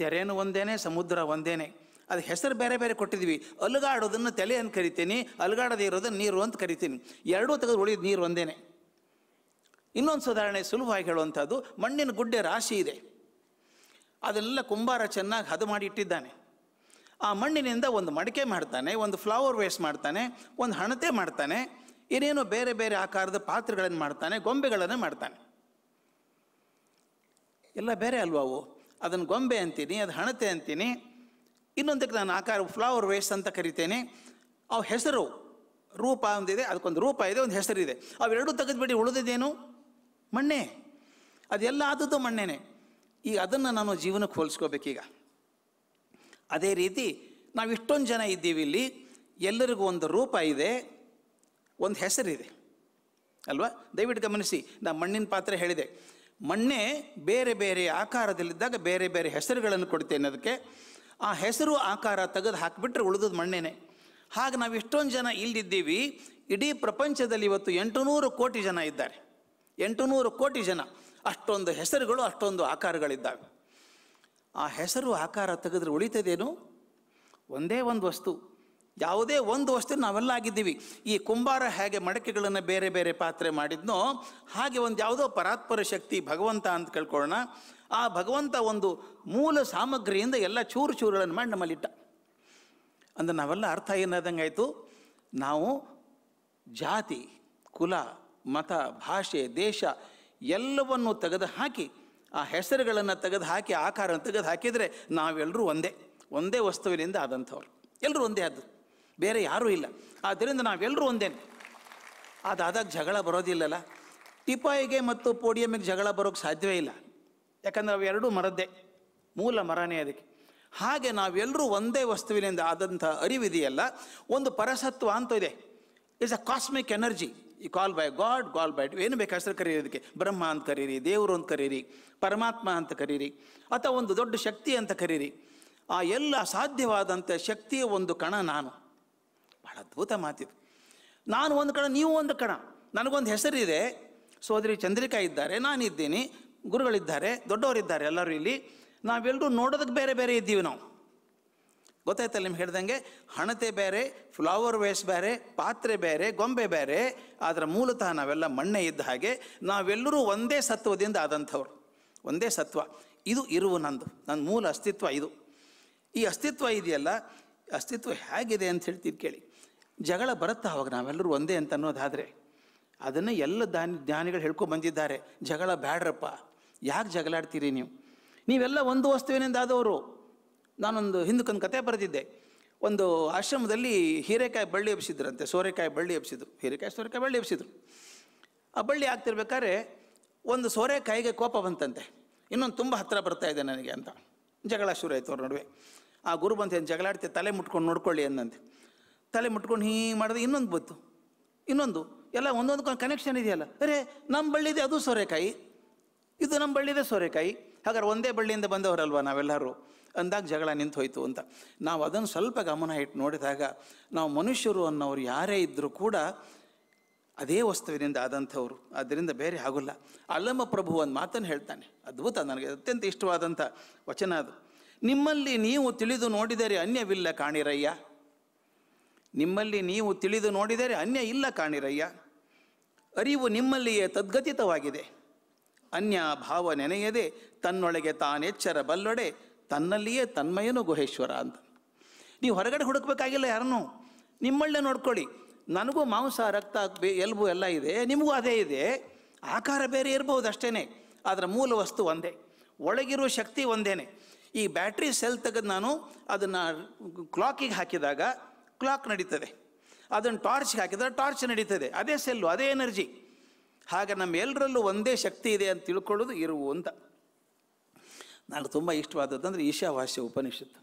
ತೆರೆಯೂ ಒಂದೇನೆ ಸಮುದ್ರ ಒಂದೇನೆ ಅದು ಹೆಸರು ಬೇರೆ ಬೇರೆ ಕೊಟ್ಟಿದ್ವಿ ಅಲುಗಾಡೋದನ್ನು ತಲೆ ಅಂತ ಕರಿತೀನಿ ಅಲುಗಾಡದೇ ಇರೋದನ್ನು ನೀರು ಅಂತ ಕರಿತೀನಿ ಎರಡೂ ತೆಗೆದು ಉಳಿದ ನೀರು ಒಂದೇನೆ ಇನ್ನೊಂದು ಸುಧಾರಣೆ ಸುಲಭವಾಗಿ ಹೇಳುವಂಥದ್ದು ಮಣ್ಣಿನ ಗುಡ್ಡೆ ರಾಶಿ ಇದೆ ಅದೆಲ್ಲ ಕುಂಬಾರ ಚೆನ್ನಾಗಿ ಹದ ಮಾಡಿ ಇಟ್ಟಿದ್ದಾನೆ ಆ ಮಣ್ಣಿನಿಂದ ಒಂದು ಮಡಿಕೆ ಮಾಡ್ತಾನೆ ಒಂದು ಫ್ಲವರ್ ವೇಸ್ಟ್ ಮಾಡ್ತಾನೆ ಒಂದು ಹಣತೆ ಮಾಡ್ತಾನೆ ಏನೇನೋ ಬೇರೆ ಬೇರೆ ಆಕಾರದ ಪಾತ್ರೆಗಳನ್ನು ಮಾಡ್ತಾನೆ ಗೊಂಬೆಗಳನ್ನು ಮಾಡ್ತಾನೆ ಎಲ್ಲ ಬೇರೆ ಅಲ್ವಾ ಅವು ಅದನ್ನು ಗೊಂಬೆ ಅಂತೀನಿ ಅದು ಹಣತೆ ಅಂತೀನಿ ಇನ್ನೊಂದಕ್ಕೆ ನಾನು ಆಕಾರ ಫ್ಲವರ್ ವೇಸ್ಟ್ ಅಂತ ಕರಿತೇನೆ ಅವು ಹೆಸರು ರೂಪ ಒಂದಿದೆ ಅದಕ್ಕೊಂದು ರೂಪ ಇದೆ ಒಂದು ಹೆಸರಿದೆ ಅವೆರಡೂ ತೆಗೆದುಬಿಡಿ ಉಳಿದಿದ್ದೇನು ಮಣ್ಣೆ ಅದೆಲ್ಲ ಆದದ್ದು ಮಣ್ಣೇನೆ ಈಗ ಅದನ್ನು ನಾನು ಜೀವನಕ್ಕೆ ಹೋಲಿಸ್ಕೋಬೇಕೀಗ ಅದೇ ರೀತಿ ನಾವು ಇಷ್ಟೊಂದು ಜನ ಇದ್ದೀವಿ ಇಲ್ಲಿ ಎಲ್ಲರಿಗೂ ಒಂದು ರೂಪ ಇದೆ ಒಂದು ಹೆಸರಿದೆ ಅಲ್ವಾ ದಯವಿಟ್ಟು ಗಮನಿಸಿ ನಾ ಮಣ್ಣಿನ ಪಾತ್ರೆ ಹೇಳಿದೆ ಮಣ್ಣೆ ಬೇರೆ ಬೇರೆ ಆಕಾರದಲ್ಲಿದ್ದಾಗ ಬೇರೆ ಬೇರೆ ಹೆಸರುಗಳನ್ನು ಕೊಡ್ತೇನೆ ಅದಕ್ಕೆ ಆ ಹೆಸರು ಆಕಾರ ತೆಗೆದು ಹಾಕಿಬಿಟ್ರೆ ಉಳಿದದ್ದು ಮಣ್ಣೇನೆ ಹಾಗೆ ನಾವು ಇಷ್ಟೊಂದು ಜನ ಇಲ್ಲಿದ್ದೀವಿ ಇಡೀ ಪ್ರಪಂಚದಲ್ಲಿ ಇವತ್ತು ಎಂಟು ನೂರು ಕೋಟಿ ಜನ ಇದ್ದಾರೆ ಎಂಟುನೂರು ಕೋಟಿ ಜನ ಅಷ್ಟೊಂದು ಹೆಸರುಗಳು ಅಷ್ಟೊಂದು ಆಕಾರಗಳಿದ್ದಾವೆ ಆ ಹೆಸರು ಆಕಾರ ತೆಗೆದ್ರೆ ಉಳಿತದೇನು ಒಂದೇ ಒಂದು ವಸ್ತು ಯಾವುದೇ ಒಂದು ವಸ್ತು ನಾವೆಲ್ಲ ಆಗಿದ್ದೀವಿ ಈ ಕುಂಬಾರ ಹೇಗೆ ಮಡಕೆಗಳನ್ನು ಬೇರೆ ಬೇರೆ ಪಾತ್ರೆ ಮಾಡಿದ್ನೋ ಹಾಗೆ ಒಂದು ಯಾವುದೋ ಪರಾತ್ಪರ ಶಕ್ತಿ ಭಗವಂತ ಅಂತ ಕೇಳ್ಕೊಳ್ಳೋಣ ಆ ಭಗವಂತ ಒಂದು ಮೂಲ ಸಾಮಗ್ರಿಯಿಂದ ಎಲ್ಲ ಚೂರು ಚೂರುಗಳನ್ನು ಮಾಡಿ ನಮ್ಮಲ್ಲಿಟ್ಟ ಅಂದರೆ ನಾವೆಲ್ಲ ಅರ್ಥ ಏನಾದಂಗೆ ಆಯಿತು ನಾವು ಜಾತಿ ಕುಲ ಮತ ಭಾಷೆ ದೇಶ ಎಲ್ಲವನ್ನು ತೆಗೆದು ಹಾಕಿ ಆ ಹೆಸರುಗಳನ್ನು ತೆಗೆದು ಹಾಕಿ ಆಕಾರವನ್ನು ತೆಗೆದು ಹಾಕಿದರೆ ನಾವೆಲ್ಲರೂ ಒಂದೇ ಒಂದೇ ವಸ್ತುವಿನಿಂದ ಆದಂಥವ್ರು ಎಲ್ಲರೂ ಒಂದೇ ಆದ್ದು ಬೇರೆ ಯಾರೂ ಇಲ್ಲ ಆದ್ದರಿಂದ ನಾವೆಲ್ಲರೂ ಒಂದೇ ಅದಾದಾಗ ಜಗಳ ಬರೋದಿಲ್ಲಲ್ಲ ಟಿಪಾಯಿಗೆ ಮತ್ತು ಪೋಡಿಯಮ್ಮಿಗೆ ಜಗಳ ಬರೋಕ್ಕೆ ಸಾಧ್ಯವೇ ಇಲ್ಲ ಯಾಕಂದರೆ ಅವೆರಡೂ ಮರದ್ದೇ ಮೂಲ ಮರನೇ ಅದಕ್ಕೆ ಹಾಗೆ ನಾವೆಲ್ಲರೂ ಒಂದೇ ವಸ್ತುವಿನಿಂದ ಆದಂಥ ಅರಿವಿದೆಯಲ್ಲ ಒಂದು ಪರಸತ್ವ ಅಂತ ಇದೆ ಇಟ್ಸ್ ಅ ಕಾಸ್ಮಿಕ್ ಎನರ್ಜಿ ಈ call by God call by ಏನು ಬೇಕು ಹೆಸರು ಕರೀರಿ ಬ್ರಹ್ಮ ಅಂತ ಕರೀರಿ ದೇವರು ಅಂತ ಕರೀರಿ ಪರಮಾತ್ಮ ಅಂತ ಕರೀರಿ ಅಥವಾ ಒಂದು ದೊಡ್ಡ ಶಕ್ತಿ ಅಂತ ಕರೀರಿ ಆ ಎಲ್ಲ ಸಾಧ್ಯವಾದಂಥ ಶಕ್ತಿಯ ಒಂದು ಕಣ ನಾನು ಬಹಳ ಅದ್ಭುತ ಮಾತಿದೆ ನಾನು ಒಂದು ಕಣ ನೀವು ಒಂದು ಕಣ ನನಗೊಂದು ಹೆಸರಿದೆ ಸೋದರಿ ಚಂದ್ರಿಕಾ ಇದ್ದಾರೆ ನಾನಿದ್ದೀನಿ ಗುರುಗಳಿದ್ದಾರೆ ದೊಡ್ಡವರಿದ್ದಾರೆ ಎಲ್ಲರೂ ಇಲ್ಲಿ ನಾವೆಲ್ಲರೂ ನೋಡೋದಕ್ಕೆ ಬೇರೆ ಬೇರೆ ಇದ್ದೀವಿ ನಾವು ಗೊತ್ತಾಯ್ತಲ್ಲ ನಿಮ್ಗೆ ಹೇಳ್ದಂಗೆ ಹಣತೆ ಬೇರೆ ಫ್ಲವರ್ ವೇಸ್ ಬೇರೆ ಪಾತ್ರೆ ಬೇರೆ ಗೊಂಬೆ ಬೇರೆ ಅದರ ಮೂಲತಃ ನಾವೆಲ್ಲ ಮಣ್ಣೆ ಇದ್ದ ಹಾಗೆ ನಾವೆಲ್ಲರೂ ಒಂದೇ ಸತ್ವದಿಂದ ಆದಂಥವ್ರು ಒಂದೇ ಸತ್ವ ಇದು ಇರುವು ನಂದು ನನ್ನ ಮೂಲ ಅಸ್ತಿತ್ವ ಇದು ಈ ಅಸ್ತಿತ್ವ ಇದೆಯಲ್ಲ ಅಸ್ತಿತ್ವ ಹೇಗಿದೆ ಅಂತ ಹೇಳ್ತೀವಿ ಕೇಳಿ ಜಗಳ ಬರುತ್ತಾ ಅವಾಗ ನಾವೆಲ್ಲರೂ ಒಂದೇ ಅಂತ ಅನ್ನೋದಾದರೆ ಅದನ್ನು ಎಲ್ಲ ದಾನಿ ಜ್ಞಾನಿಗಳು ಹೇಳ್ಕೊ ಬಂದಿದ್ದಾರೆ ಜಗಳ ಬ್ಯಾಡ್ರಪ್ಪ ಯಾಕೆ ಜಗಳಾಡ್ತೀರಿ ನೀವು ನೀವೆಲ್ಲ ಒಂದು ವಸ್ತುವಿನಿಂದ ಆದವರು ನಾನೊಂದು ಹಿಂದಕ್ಕೊಂದು ಕತೆ ಬರೆದಿದ್ದೆ ಒಂದು ಆಶ್ರಮದಲ್ಲಿ ಹೀರೆಕಾಯಿ ಬಳ್ಳಿ ಎಬ್ಸಿದ್ರಂತೆ ಸೋರೆಕಾಯಿ ಬಳ್ಳಿ ಎಬ್ಸಿದ್ರು ಹೀರೆಕಾಯಿ ಸೋರೆಕಾಯಿ ಬಳ್ಳಿ ಎಬ್ಸಿದ್ರು ಆ ಬಳ್ಳಿ ಆಗ್ತಿರ್ಬೇಕಾದ್ರೆ ಒಂದು ಸೋರೆಕಾಯಿಗೆ ಕೋಪ ಬಂತಂತೆ ಇನ್ನೊಂದು ತುಂಬ ಹತ್ತಿರ ಬರ್ತಾ ಇದೆ ನನಗೆ ಅಂತ ಜಗಳ ಶುರು ಆಯಿತು ಅವ್ರ ನಡುವೆ ಆ ಗುರು ಬಂತ ಏನು ಜಗಳಾಡ್ತಿ ತಲೆ ಮುಟ್ಕೊಂಡು ನೋಡ್ಕೊಳ್ಳಿ ಅಂದಂತೆ ತಲೆ ಮುಟ್ಕೊಂಡು ಹೀಗೆ ಮಾಡಿದ್ರೆ ಇನ್ನೊಂದು ಬಂತು ಇನ್ನೊಂದು ಎಲ್ಲ ಒಂದೊಂದು ಕನೆಕ್ಷನ್ ಇದೆಯಲ್ಲ ಅರೆ ನಮ್ಮ ಬಳ್ಳಿದೆ ಅದು ಸೋರೆಕಾಯಿ ಇದು ನಮ್ಮ ಬಳ್ಳಿದೆ ಸೋರೆಕಾಯಿ ಹಾಗಾದ್ರೆ ಒಂದೇ ಬಳ್ಳಿಯಿಂದ ಬಂದವರಲ್ವ ನಾವೆಲ್ಲರೂ ಅಂದಾಗ ಜಗಳ ನಿಂತು ಹೋಯಿತು ಅಂತ ನಾವು ಅದನ್ನು ಸ್ವಲ್ಪ ಗಮನ ಇಟ್ಟು ನೋಡಿದಾಗ ನಾವು ಮನುಷ್ಯರು ಅನ್ನೋರು ಯಾರೇ ಇದ್ದರೂ ಕೂಡ ಅದೇ ವಸ್ತುವಿನಿಂದ ಆದಂಥವ್ರು ಅದರಿಂದ ಬೇರೆ ಆಗೋಲ್ಲ ಅಲ್ಲಮ್ಮ ಪ್ರಭು ಒಂದು ಮಾತನ್ನು ಹೇಳ್ತಾನೆ ಅದ್ಭುತ ನನಗೆ ಅತ್ಯಂತ ಇಷ್ಟವಾದಂಥ ವಚನ ಅದು ನಿಮ್ಮಲ್ಲಿ ನೀವು ತಿಳಿದು ನೋಡಿದರೆ ಅನ್ಯವಿಲ್ಲ ಕಾಣಿರಯ್ಯ ನಿಮ್ಮಲ್ಲಿ ನೀವು ತಿಳಿದು ನೋಡಿದರೆ ಅನ್ಯ ಇಲ್ಲ ಕಾಣಿರಯ್ಯ ಅರಿವು ನಿಮ್ಮಲ್ಲಿಯೇ ತದ್ಗತಿತವಾಗಿದೆ ಅನ್ಯ ಭಾವ ನೆನೆಯದೆ ತನ್ನೊಳಗೆ ತಾನೆಚ್ಚರ ಬಲ್ಲೊಡೆ ತನ್ನಲ್ಲಿಯೇ ತನ್ಮಯನು ಗುಹೇಶ್ವರ ಅಂತ ನೀವು ಹೊರಗಡೆ ಹುಡುಕಬೇಕಾಗಿಲ್ಲ ಯಾರನ್ನು ನಿಮ್ಮಳ್ಳೆ ನೋಡ್ಕೊಳ್ಳಿ ನನಗೂ ಮಾಂಸ ರಕ್ತ ಎಲ್ಬು ಎಲ್ಲ ಇದೆ ನಿಮಗೂ ಅದೇ ಇದೆ ಆಕಾರ ಬೇರೆ ಇರ್ಬೋದು ಅಷ್ಟೇ ಅದರ ಮೂಲ ವಸ್ತು ಒಂದೇ ಒಳಗಿರುವ ಶಕ್ತಿ ಒಂದೇ ಈ ಬ್ಯಾಟ್ರಿ ಸೆಲ್ ತೆಗೆದು ನಾನು ಅದನ್ನು ಕ್ಲಾಕಿಗೆ ಹಾಕಿದಾಗ ಕ್ಲಾಕ್ ನಡೀತದೆ ಅದನ್ನು ಟಾರ್ಚ್ಗೆ ಹಾಕಿದಾಗ ಟಾರ್ಚ್ ನಡೀತದೆ ಅದೇ ಸೆಲ್ಲು ಅದೇ ಎನರ್ಜಿ ಹಾಗೆ ನಮ್ಮೆಲ್ಲರಲ್ಲೂ ಒಂದೇ ಶಕ್ತಿ ಇದೆ ಅಂತ ತಿಳ್ಕೊಳ್ಳೋದು ಇರುವು ಅಂತ ನನಗೆ ತುಂಬ ಇಷ್ಟವಾದದ್ದು ಅಂದರೆ ಈಶಾವಾಸ್ಯ ಉಪನಿಷತ್ತು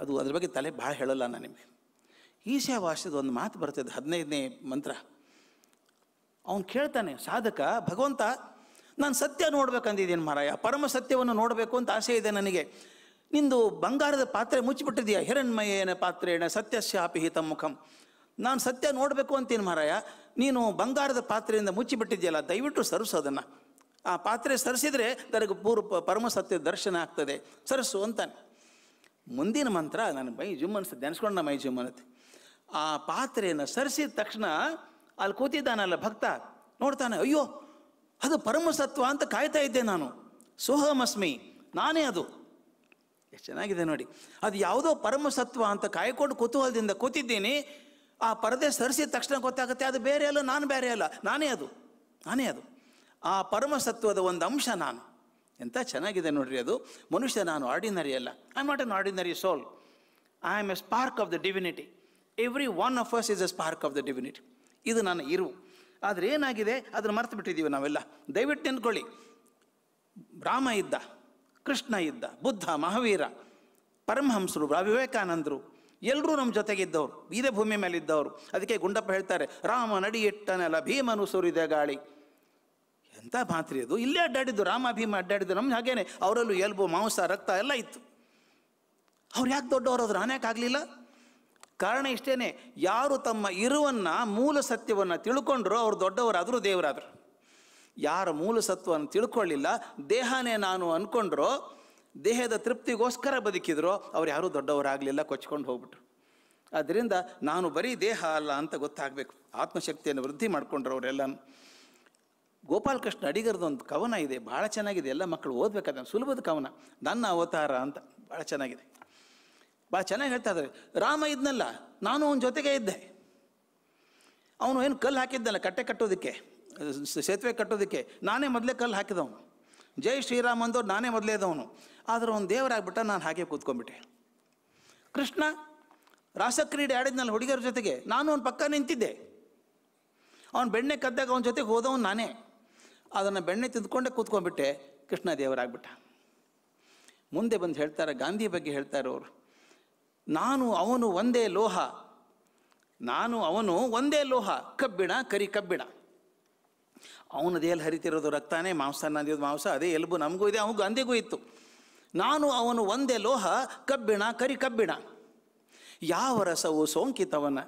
ಅದು ಅದ್ರ ಬಗ್ಗೆ ತಲೆ ಭಾಳ ಹೇಳಲ್ಲ ನಾನು ನಿಮಗೆ ಈಶಾವಾಸ್ಯದ ಒಂದು ಮಾತು ಬರ್ತದೆ ಹದಿನೈದನೇ ಮಂತ್ರ ಅವನು ಕೇಳ್ತಾನೆ ಸಾಧಕ ಭಗವಂತ ನಾನು ಸತ್ಯ ನೋಡ್ಬೇಕಂದಿದ್ದೀನಿ ಮಹಾರಾಯ ಪರಮ ಸತ್ಯವನ್ನು ನೋಡಬೇಕು ಅಂತ ಆಸೆ ಇದೆ ನನಗೆ ನಿಂದು ಬಂಗಾರದ ಪಾತ್ರೆ ಮುಚ್ಚಿಬಿಟ್ಟಿದೆಯಾ ಹಿರಣ್ಮಯೇನ ಪಾತ್ರೆಣ ಸತ್ಯಶಾಪಿ ಹಿತ ಮುಖಂ ನಾನು ಸತ್ಯ ನೋಡಬೇಕು ಅಂತೀನಿ ಮಹಾರಾಯ ನೀನು ಬಂಗಾರದ ಪಾತ್ರೆಯಿಂದ ಮುಚ್ಚಿಬಿಟ್ಟಿದೆಯಲ್ಲ ದಯವಿಟ್ಟು ಸರಿಸೋದನ್ನು ಆ ಪಾತ್ರೆ ಸರಿಸಿದರೆ ನನಗೆ ಪೂರ್ವ ಪರಮ ಸತ್ಯ ದರ್ಶನ ಆಗ್ತದೆ ಸರಸು ಅಂತಾನೆ ಮುಂದಿನ ಮಂತ್ರ ನನ್ನ ಮೈ ಜುಮ್ ಅನಿಸ್ತದೆ ನೆನೆಸ್ಕೊಂಡು ಮೈ ಜುಮ್ ಅನ್ನತ್ತೆ ಆ ಪಾತ್ರೆಯನ್ನು ಸರಿಸಿದ ತಕ್ಷಣ ಅಲ್ಲಿ ಕೂತಿದ್ದಾನಲ್ಲ ಭಕ್ತ ನೋಡ್ತಾನೆ ಅಯ್ಯೋ ಅದು ಪರಮಸತ್ವ ಅಂತ ಕಾಯ್ತಾ ಇದ್ದೆ ನಾನು ಸೋಹಮಸ್ಮಿ ನಾನೇ ಅದು ಎಷ್ಟು ಚೆನ್ನಾಗಿದೆ ನೋಡಿ ಅದು ಯಾವುದೋ ಪರಮಸತ್ವ ಅಂತ ಕಾಯ್ಕೊಂಡು ಕುತೂಹಲದಿಂದ ಕೂತಿದ್ದೀನಿ ಆ ಪರದೆ ಸರಿಸಿದ ತಕ್ಷಣ ಗೊತ್ತಾಗುತ್ತೆ ಅದು ಬೇರೆ ಅಲ್ಲ ನಾನು ಬೇರೆ ಅಲ್ಲ ನಾನೇ ಅದು ನಾನೇ ಅದು ಆ ಪರಮಸತ್ವದ ಒಂದು ಅಂಶ ನಾನು ಎಂಥ ಚೆನ್ನಾಗಿದೆ ನೋಡ್ರಿ ಅದು ಮನುಷ್ಯ ನಾನು ಆರ್ಡಿನರಿ ಅಲ್ಲ I not an ordinary soul I am a spark of the divinity every one of us is a spark of the divinity ಇದು ನಾನು ಇರು ಆದರೆ ಏನಾಗಿದೆ ಅದನ್ನು ಮರೆತು ಬಿಟ್ಟಿದ್ದೀವಿ ನಾವೆಲ್ಲ ದಯವಿಟ್ಟು ನಿಂತ್ಕೊಳ್ಳಿ ರಾಮ ಇದ್ದ ಕೃಷ್ಣ ಇದ್ದ ಬುದ್ಧ ಮಹಾವೀರ ಪರಮಹಂಸರು ವಿವೇಕಾನಂದರು ಎಲ್ಲರೂ ನಮ್ಮ ಜೊತೆಗಿದ್ದವರು ಇದೇ ಭೂಮಿ ಮೇಲೆ ಇದ್ದವರು ಅದಕ್ಕೆ ಗುಂಡಪ್ಪ ಹೇಳ್ತಾರೆ ರಾಮ ನಡಿಯಿಟ್ಟನೆಲ್ಲ ಭೀಮನು ಸುರಿದ ಗಾಳಿ ಎಂಥ ಭಾತ್ರಿ ಅದು ಇಲ್ಲೇ ಅಡ್ಡಾಡಿದ್ದು ರಾಮ ಭೀಮ ಅಡ್ಡಾಡಿದ್ದು ನಮ್ಗೆ ಹಾಗೇನೆ ಅವರಲ್ಲೂ ಎಲ್ಬು ಮಾಂಸ ರಕ್ತ ಎಲ್ಲ ಇತ್ತು ಅವ್ರು ಯಾಕೆ ದೊಡ್ಡವರು ಅದು ಆಗಲಿಲ್ಲ ಕಾರಣ ಇಷ್ಟೇ ಯಾರು ತಮ್ಮ ಇರುವನ್ನು ಮೂಲ ಸತ್ಯವನ್ನು ತಿಳ್ಕೊಂಡ್ರು ಅವ್ರು ದೊಡ್ಡವರಾದರೂ ದೇವರಾದರು ಯಾರ ಮೂಲ ಸತ್ವವನ್ನು ತಿಳ್ಕೊಳ್ಳಿಲ್ಲ ದೇಹನೇ ನಾನು ಅಂದ್ಕೊಂಡ್ರೋ ದೇಹದ ತೃಪ್ತಿಗೋಸ್ಕರ ಬದುಕಿದ್ರು ಅವ್ರು ಯಾರೂ ದೊಡ್ಡವರಾಗಲಿಲ್ಲ ಕೊಚ್ಕೊಂಡು ಹೋಗ್ಬಿಟ್ರು ಆದ್ದರಿಂದ ನಾನು ಬರೀ ದೇಹ ಅಲ್ಲ ಅಂತ ಗೊತ್ತಾಗಬೇಕು ಆತ್ಮಶಕ್ತಿಯನ್ನು ವೃದ್ಧಿ ಮಾಡಿಕೊಂಡ್ರು ಅವರೆಲ್ಲ ಗೋಪಾಲಕೃಷ್ಣ ಅಡಿಗರದ್ದು ಒಂದು ಕವನ ಇದೆ ಭಾಳ ಚೆನ್ನಾಗಿದೆ ಎಲ್ಲ ಮಕ್ಕಳು ಓದಬೇಕಾದ ಸುಲಭದ ಕವನ ನನ್ನ ಅವತಾರ ಅಂತ ಭಾಳ ಚೆನ್ನಾಗಿದೆ ಭಾಳ ಚೆನ್ನಾಗಿ ಹೇಳ್ತಾ ಇದ್ದಾರೆ ರಾಮ ಇದ್ನಲ್ಲ ನಾನು ಅವನ ಜೊತೆಗೆ ಇದ್ದೆ ಅವನು ಏನು ಕಲ್ಲು ಹಾಕಿದ್ದಲ್ಲ ಕಟ್ಟೆ ಕಟ್ಟೋದಕ್ಕೆ ಸೇತುವೆ ಕಟ್ಟೋದಕ್ಕೆ ನಾನೇ ಮೊದಲೇ ಕಲ್ಲು ಹಾಕಿದವನು ಜೈ ಶ್ರೀರಾಮ್ ಅಂದವ್ರು ನಾನೇ ಇದ್ದವನು ಆದರೆ ಅವನು ದೇವರಾಗ್ಬಿಟ್ಟ ನಾನು ಹಾಗೆ ಕೂತ್ಕೊಂಡ್ಬಿಟ್ಟೆ ಕೃಷ್ಣ ರಾಸಕ್ರೀಡೆ ಆಡಿದ್ನಲ್ಲ ಹುಡುಗಿಯರ ಜೊತೆಗೆ ನಾನು ಅವನ ಪಕ್ಕ ನಿಂತಿದ್ದೆ ಅವನು ಬೆಣ್ಣೆ ಕದ್ದಾಗ ಅವನ ಜೊತೆಗೆ ಹೋದವನು ನಾನೇ ಅದನ್ನು ಬೆಣ್ಣೆ ತಿಂದ್ಕೊಂಡೇ ಕೂತ್ಕೊಂಡ್ಬಿಟ್ಟೆ ಕೃಷ್ಣ ದೇವರಾಗ್ಬಿಟ್ಟ ಮುಂದೆ ಬಂದು ಹೇಳ್ತಾರೆ ಗಾಂಧಿ ಬಗ್ಗೆ ಹೇಳ್ತಾರೆ ಅವರು ನಾನು ಅವನು ಒಂದೇ ಲೋಹ ನಾನು ಅವನು ಒಂದೇ ಲೋಹ ಕಬ್ಬಿಣ ಕರಿ ಕಬ್ಬಿಣ ಅವನ ದೇಹಲ್ಲಿ ಹರಿತಿರೋದು ರಕ್ತಾನೇ ಮಾಂಸ ನಂದಿರೋದು ಮಾಂಸ ಅದೇ ಎಲುಬು ನಮಗೂ ಇದೆ ಅವನು ಗಾಂಧಿಗೂ ಇತ್ತು ನಾನು ಅವನು ಒಂದೇ ಲೋಹ ಕಬ್ಬಿಣ ಕರಿ ಕಬ್ಬಿಣ ಯಾವ ರಸವು ಸೋಂಕಿತವನ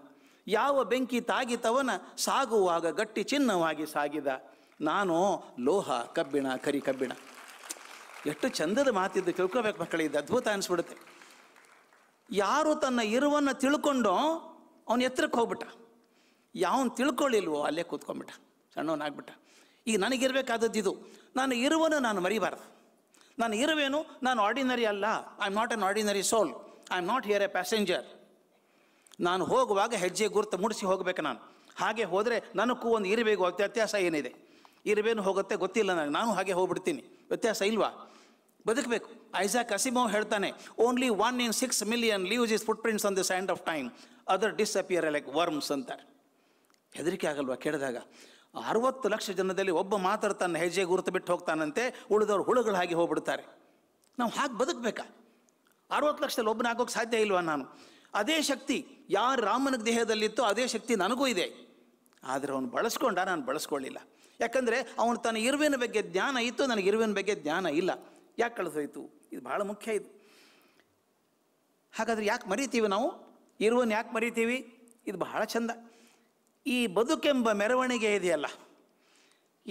ಯಾವ ಬೆಂಕಿ ತಾಗಿತವನ ಸಾಗುವಾಗ ಗಟ್ಟಿ ಚಿನ್ನವಾಗಿ ಸಾಗಿದ ನಾನು ಲೋಹ ಕಬ್ಬಿಣ ಕರಿ ಕಬ್ಬಿಣ ಎಷ್ಟು ಚಂದದ ಮಾತಿದ್ದು ತಿಳ್ಕೋಬೇಕು ಮಕ್ಕಳಿದ್ದು ಅದ್ಭುತ ಅನಿಸ್ಬಿಡುತ್ತೆ ಯಾರು ತನ್ನ ಇರುವನ್ನು ತಿಳ್ಕೊಂಡು ಅವನು ಎತ್ತರಕ್ಕೆ ಹೋಗ್ಬಿಟ್ಟ ಯಾವನು ತಿಳ್ಕೊಳ್ಳಿಲ್ವೋ ಅಲ್ಲೇ ಕೂತ್ಕೊಂಡ್ಬಿಟ್ಟ ಸಣ್ಣವನಾಗ್ಬಿಟ್ಟ ಈಗ ಇದು ನಾನು ಇರುವನು ನಾನು ಮರಿಬಾರ್ದು ನಾನು ಇರುವೇನು ನಾನು ಆರ್ಡಿನರಿ ಅಲ್ಲ I am not an ordinary soul I am not here a passenger ನಾನು ಹೋಗುವಾಗ ಹೆಜ್ಜೆ ಗುರುತು ಮುಡಿಸಿ ಹೋಗಬೇಕು ನಾನು ಹಾಗೆ ಹೋದರೆ ನನಗೂ ಒಂದು ಇರಬೇಕು ವ್ಯತ್ಯಾಸ ಏನಿದೆ ಇರಬೇನು ಹೋಗುತ್ತೆ ಗೊತ್ತಿಲ್ಲ ನನಗೆ ನಾನು ಹಾಗೆ ಹೋಗ್ಬಿಡ್ತೀನಿ ವ್ಯತ್ಯಾಸ ಇಲ್ವಾ ಬದುಕಬೇಕು ಐಸಾಕ್ ಅಸಿಮೋ ಹೇಳ್ತಾನೆ only one in six million leaves his footprints on the sand of time other disappear like worms ಅಂತಾರೆ ಹೆದರಿಕೆ ಆಗಲ್ವಾ ಕೇಳಿದಾಗ ಅರವತ್ತು ಲಕ್ಷ ಜನದಲ್ಲಿ ಒಬ್ಬ ಮಾತ್ರ ತನ್ನ ಹೆಜ್ಜೆ ಗುರುತು ಬಿಟ್ಟು ಹೋಗ್ತಾನಂತೆ ಉಳಿದವರು ಹುಳುಗಳಾಗಿ ಹೋಗ್ಬಿಡ್ತಾರೆ ನಾವು ಹಾಗೆ ಬದುಕಬೇಕಾ ಅರವತ್ತು ಲಕ್ಷದಲ್ಲಿ ಒಬ್ಬನಾಗೋಕ್ಕೆ ಸಾಧ್ಯ ಇಲ್ವಾ ನಾನು ಅದೇ ಶಕ್ತಿ ಯಾರು ರಾಮನ ದೇಹದಲ್ಲಿತ್ತೋ ಅದೇ ಶಕ್ತಿ ನನಗೂ ಇದೆ ಆದರೆ ಅವನು ಬಳಸ್ಕೊಂಡ ನಾನು ಬಳಸ್ಕೊಳ್ಳಿಲ್ಲ ಯಾಕಂದರೆ ಅವನು ತನ್ನ ಇರುವಿನ ಬಗ್ಗೆ ಜ್ಞಾನ ಇತ್ತು ನನಗೆ ಇರುವಿನ ಬಗ್ಗೆ ಜ್ಞಾನ ಇಲ್ಲ ಯಾಕೆ ಕಳಿಸೋಯ್ತು ಇದು ಭಾಳ ಮುಖ್ಯ ಇದು ಹಾಗಾದರೆ ಯಾಕೆ ಮರಿತೀವಿ ನಾವು ಇರುವನ್ ಯಾಕೆ ಮರಿತೀವಿ ಇದು ಬಹಳ ಚಂದ ಈ ಬದುಕೆಂಬ ಮೆರವಣಿಗೆ ಇದೆಯಲ್ಲ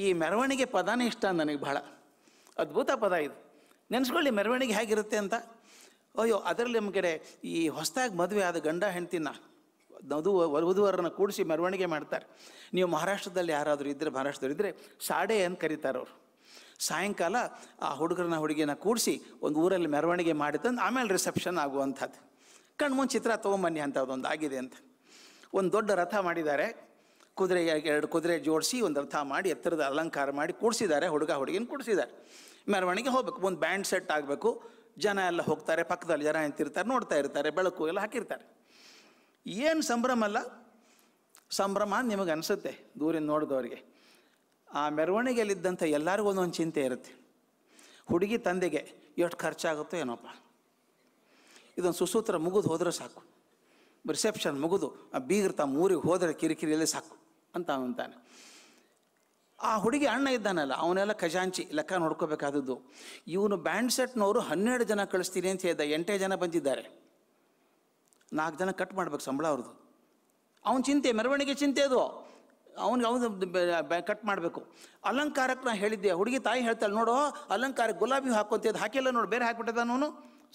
ಈ ಮೆರವಣಿಗೆ ಪದನೇ ಇಷ್ಟ ನನಗೆ ಬಹಳ ಅದ್ಭುತ ಪದ ಇದು ನೆನೆಸ್ಕೊಳ್ಳಿ ಮೆರವಣಿಗೆ ಹೇಗಿರುತ್ತೆ ಅಂತ ಅಯ್ಯೋ ಅದರಲ್ಲಿ ನಮ್ಮ ಕಡೆ ಈ ಹೊಸದಾಗಿ ಮದುವೆ ಆದ ಗಂಡ ಹೆಂಡ್ತಿನ ನದು ವಧುವರನ್ನ ಕೂಡಿಸಿ ಮೆರವಣಿಗೆ ಮಾಡ್ತಾರೆ ನೀವು ಮಹಾರಾಷ್ಟ್ರದಲ್ಲಿ ಯಾರಾದರೂ ಇದ್ದರೆ ಮಹಾರಾಷ್ಟ್ರದವ್ರು ಇದ್ದರೆ ಸಾಡೆ ಅಂತ ಕರೀತಾರೆ ಅವರು ಸಾಯಂಕಾಲ ಆ ಹುಡುಗರನ್ನ ಹುಡುಗಿನ ಕೂಡಿಸಿ ಒಂದು ಊರಲ್ಲಿ ಮೆರವಣಿಗೆ ಮಾಡಿ ತಂದು ಆಮೇಲೆ ರಿಸೆಪ್ಷನ್ ಆಗುವಂಥದ್ದು ಕಣ್ಮುಂದು ಚಿತ್ರ ತೊಗೊಂಬನ್ನಿ ಅಂಥದ್ದೊಂದು ಆಗಿದೆ ಅಂತ ಒಂದು ದೊಡ್ಡ ರಥ ಮಾಡಿದ್ದಾರೆ ಕುದುರೆ ಎರಡು ಕುದುರೆ ಜೋಡಿಸಿ ಒಂದು ರಥ ಮಾಡಿ ಎತ್ತರದ ಅಲಂಕಾರ ಮಾಡಿ ಕೂಡಿಸಿದ್ದಾರೆ ಹುಡುಗ ಹುಡುಗಿನ ಕೂಡಿಸಿದ್ದಾರೆ ಮೆರವಣಿಗೆ ಹೋಗ್ಬೇಕು ಒಂದು ಬ್ಯಾಂಡ್ ಸೆಟ್ ಆಗಬೇಕು ಜನ ಎಲ್ಲ ಹೋಗ್ತಾರೆ ಪಕ್ಕದಲ್ಲಿ ಜನ ಎಂತಿರ್ತಾರೆ ನೋಡ್ತಾ ಇರ್ತಾರೆ ಬೆಳಕು ಎಲ್ಲ ಹಾಕಿರ್ತಾರೆ ಏನು ಸಂಭ್ರಮ ಅಲ್ಲ ಸಂಭ್ರಮ ನಿಮಗೆ ಅನಿಸುತ್ತೆ ದೂರಿಂದ ನೋಡಿದವ್ರಿಗೆ ಆ ಮೆರವಣಿಗೆಯಲ್ಲಿದ್ದಂಥ ಎಲ್ಲರಿಗೂ ಒಂದೊಂದು ಚಿಂತೆ ಇರುತ್ತೆ ಹುಡುಗಿ ತಂದೆಗೆ ಎಷ್ಟು ಖರ್ಚಾಗುತ್ತೋ ಏನೋಪ್ಪ ಇದೊಂದು ಸುಸೂತ್ರ ಮುಗಿದು ಹೋದರೆ ಸಾಕು ರಿಸೆಪ್ಷನ್ ಮುಗಿದು ಆ ಬೀಗರು ತಮ್ಮ ಊರಿಗೆ ಹೋದರೆ ಕಿರಿಕಿರಿಯಲ್ಲಿ ಸಾಕು ಅಂತ ಅಂತಾನೆ ಆ ಹುಡುಗಿ ಅಣ್ಣ ಇದ್ದಾನಲ್ಲ ಅವನೆಲ್ಲ ಖಜಾಂಚಿ ಲೆಕ್ಕ ನೋಡ್ಕೋಬೇಕಾದದ್ದು ಇವನು ಬ್ಯಾಂಡ್ ಸೆಟ್ನವರು ಹನ್ನೆರಡು ಜನ ಕಳಿಸ್ತೀನಿ ಅಂತ ಹೇಳಿದ ಎಂಟೇ ಜನ ಬಂದಿದ್ದಾರೆ ನಾಲ್ಕು ಜನ ಕಟ್ ಮಾಡ್ಬೇಕು ಸಂಬಳ ಅವ್ರದ್ದು ಅವನ ಚಿಂತೆ ಮೆರವಣಿಗೆ ಚಿಂತೆ ಅದು ಅವ್ನಿಗೆ ಅವನು ಕಟ್ ಮಾಡಬೇಕು ಅಲಂಕಾರಕ್ಕೆ ನಾನು ಹೇಳಿದ್ದೆ ಹುಡುಗಿ ತಾಯಿ ಹೇಳ್ತಾಳೆ ನೋಡು ಅಲಂಕಾರಕ್ಕೆ ಗುಲಾಬಿ ಹಾಕೊಂತಿದ್ದು ಹಾಕಿಲ್ಲ ನೋಡು ಬೇರೆ ಹಾಕಿಬಿಟ್ಟಿದ್ದಾನು ಅವನು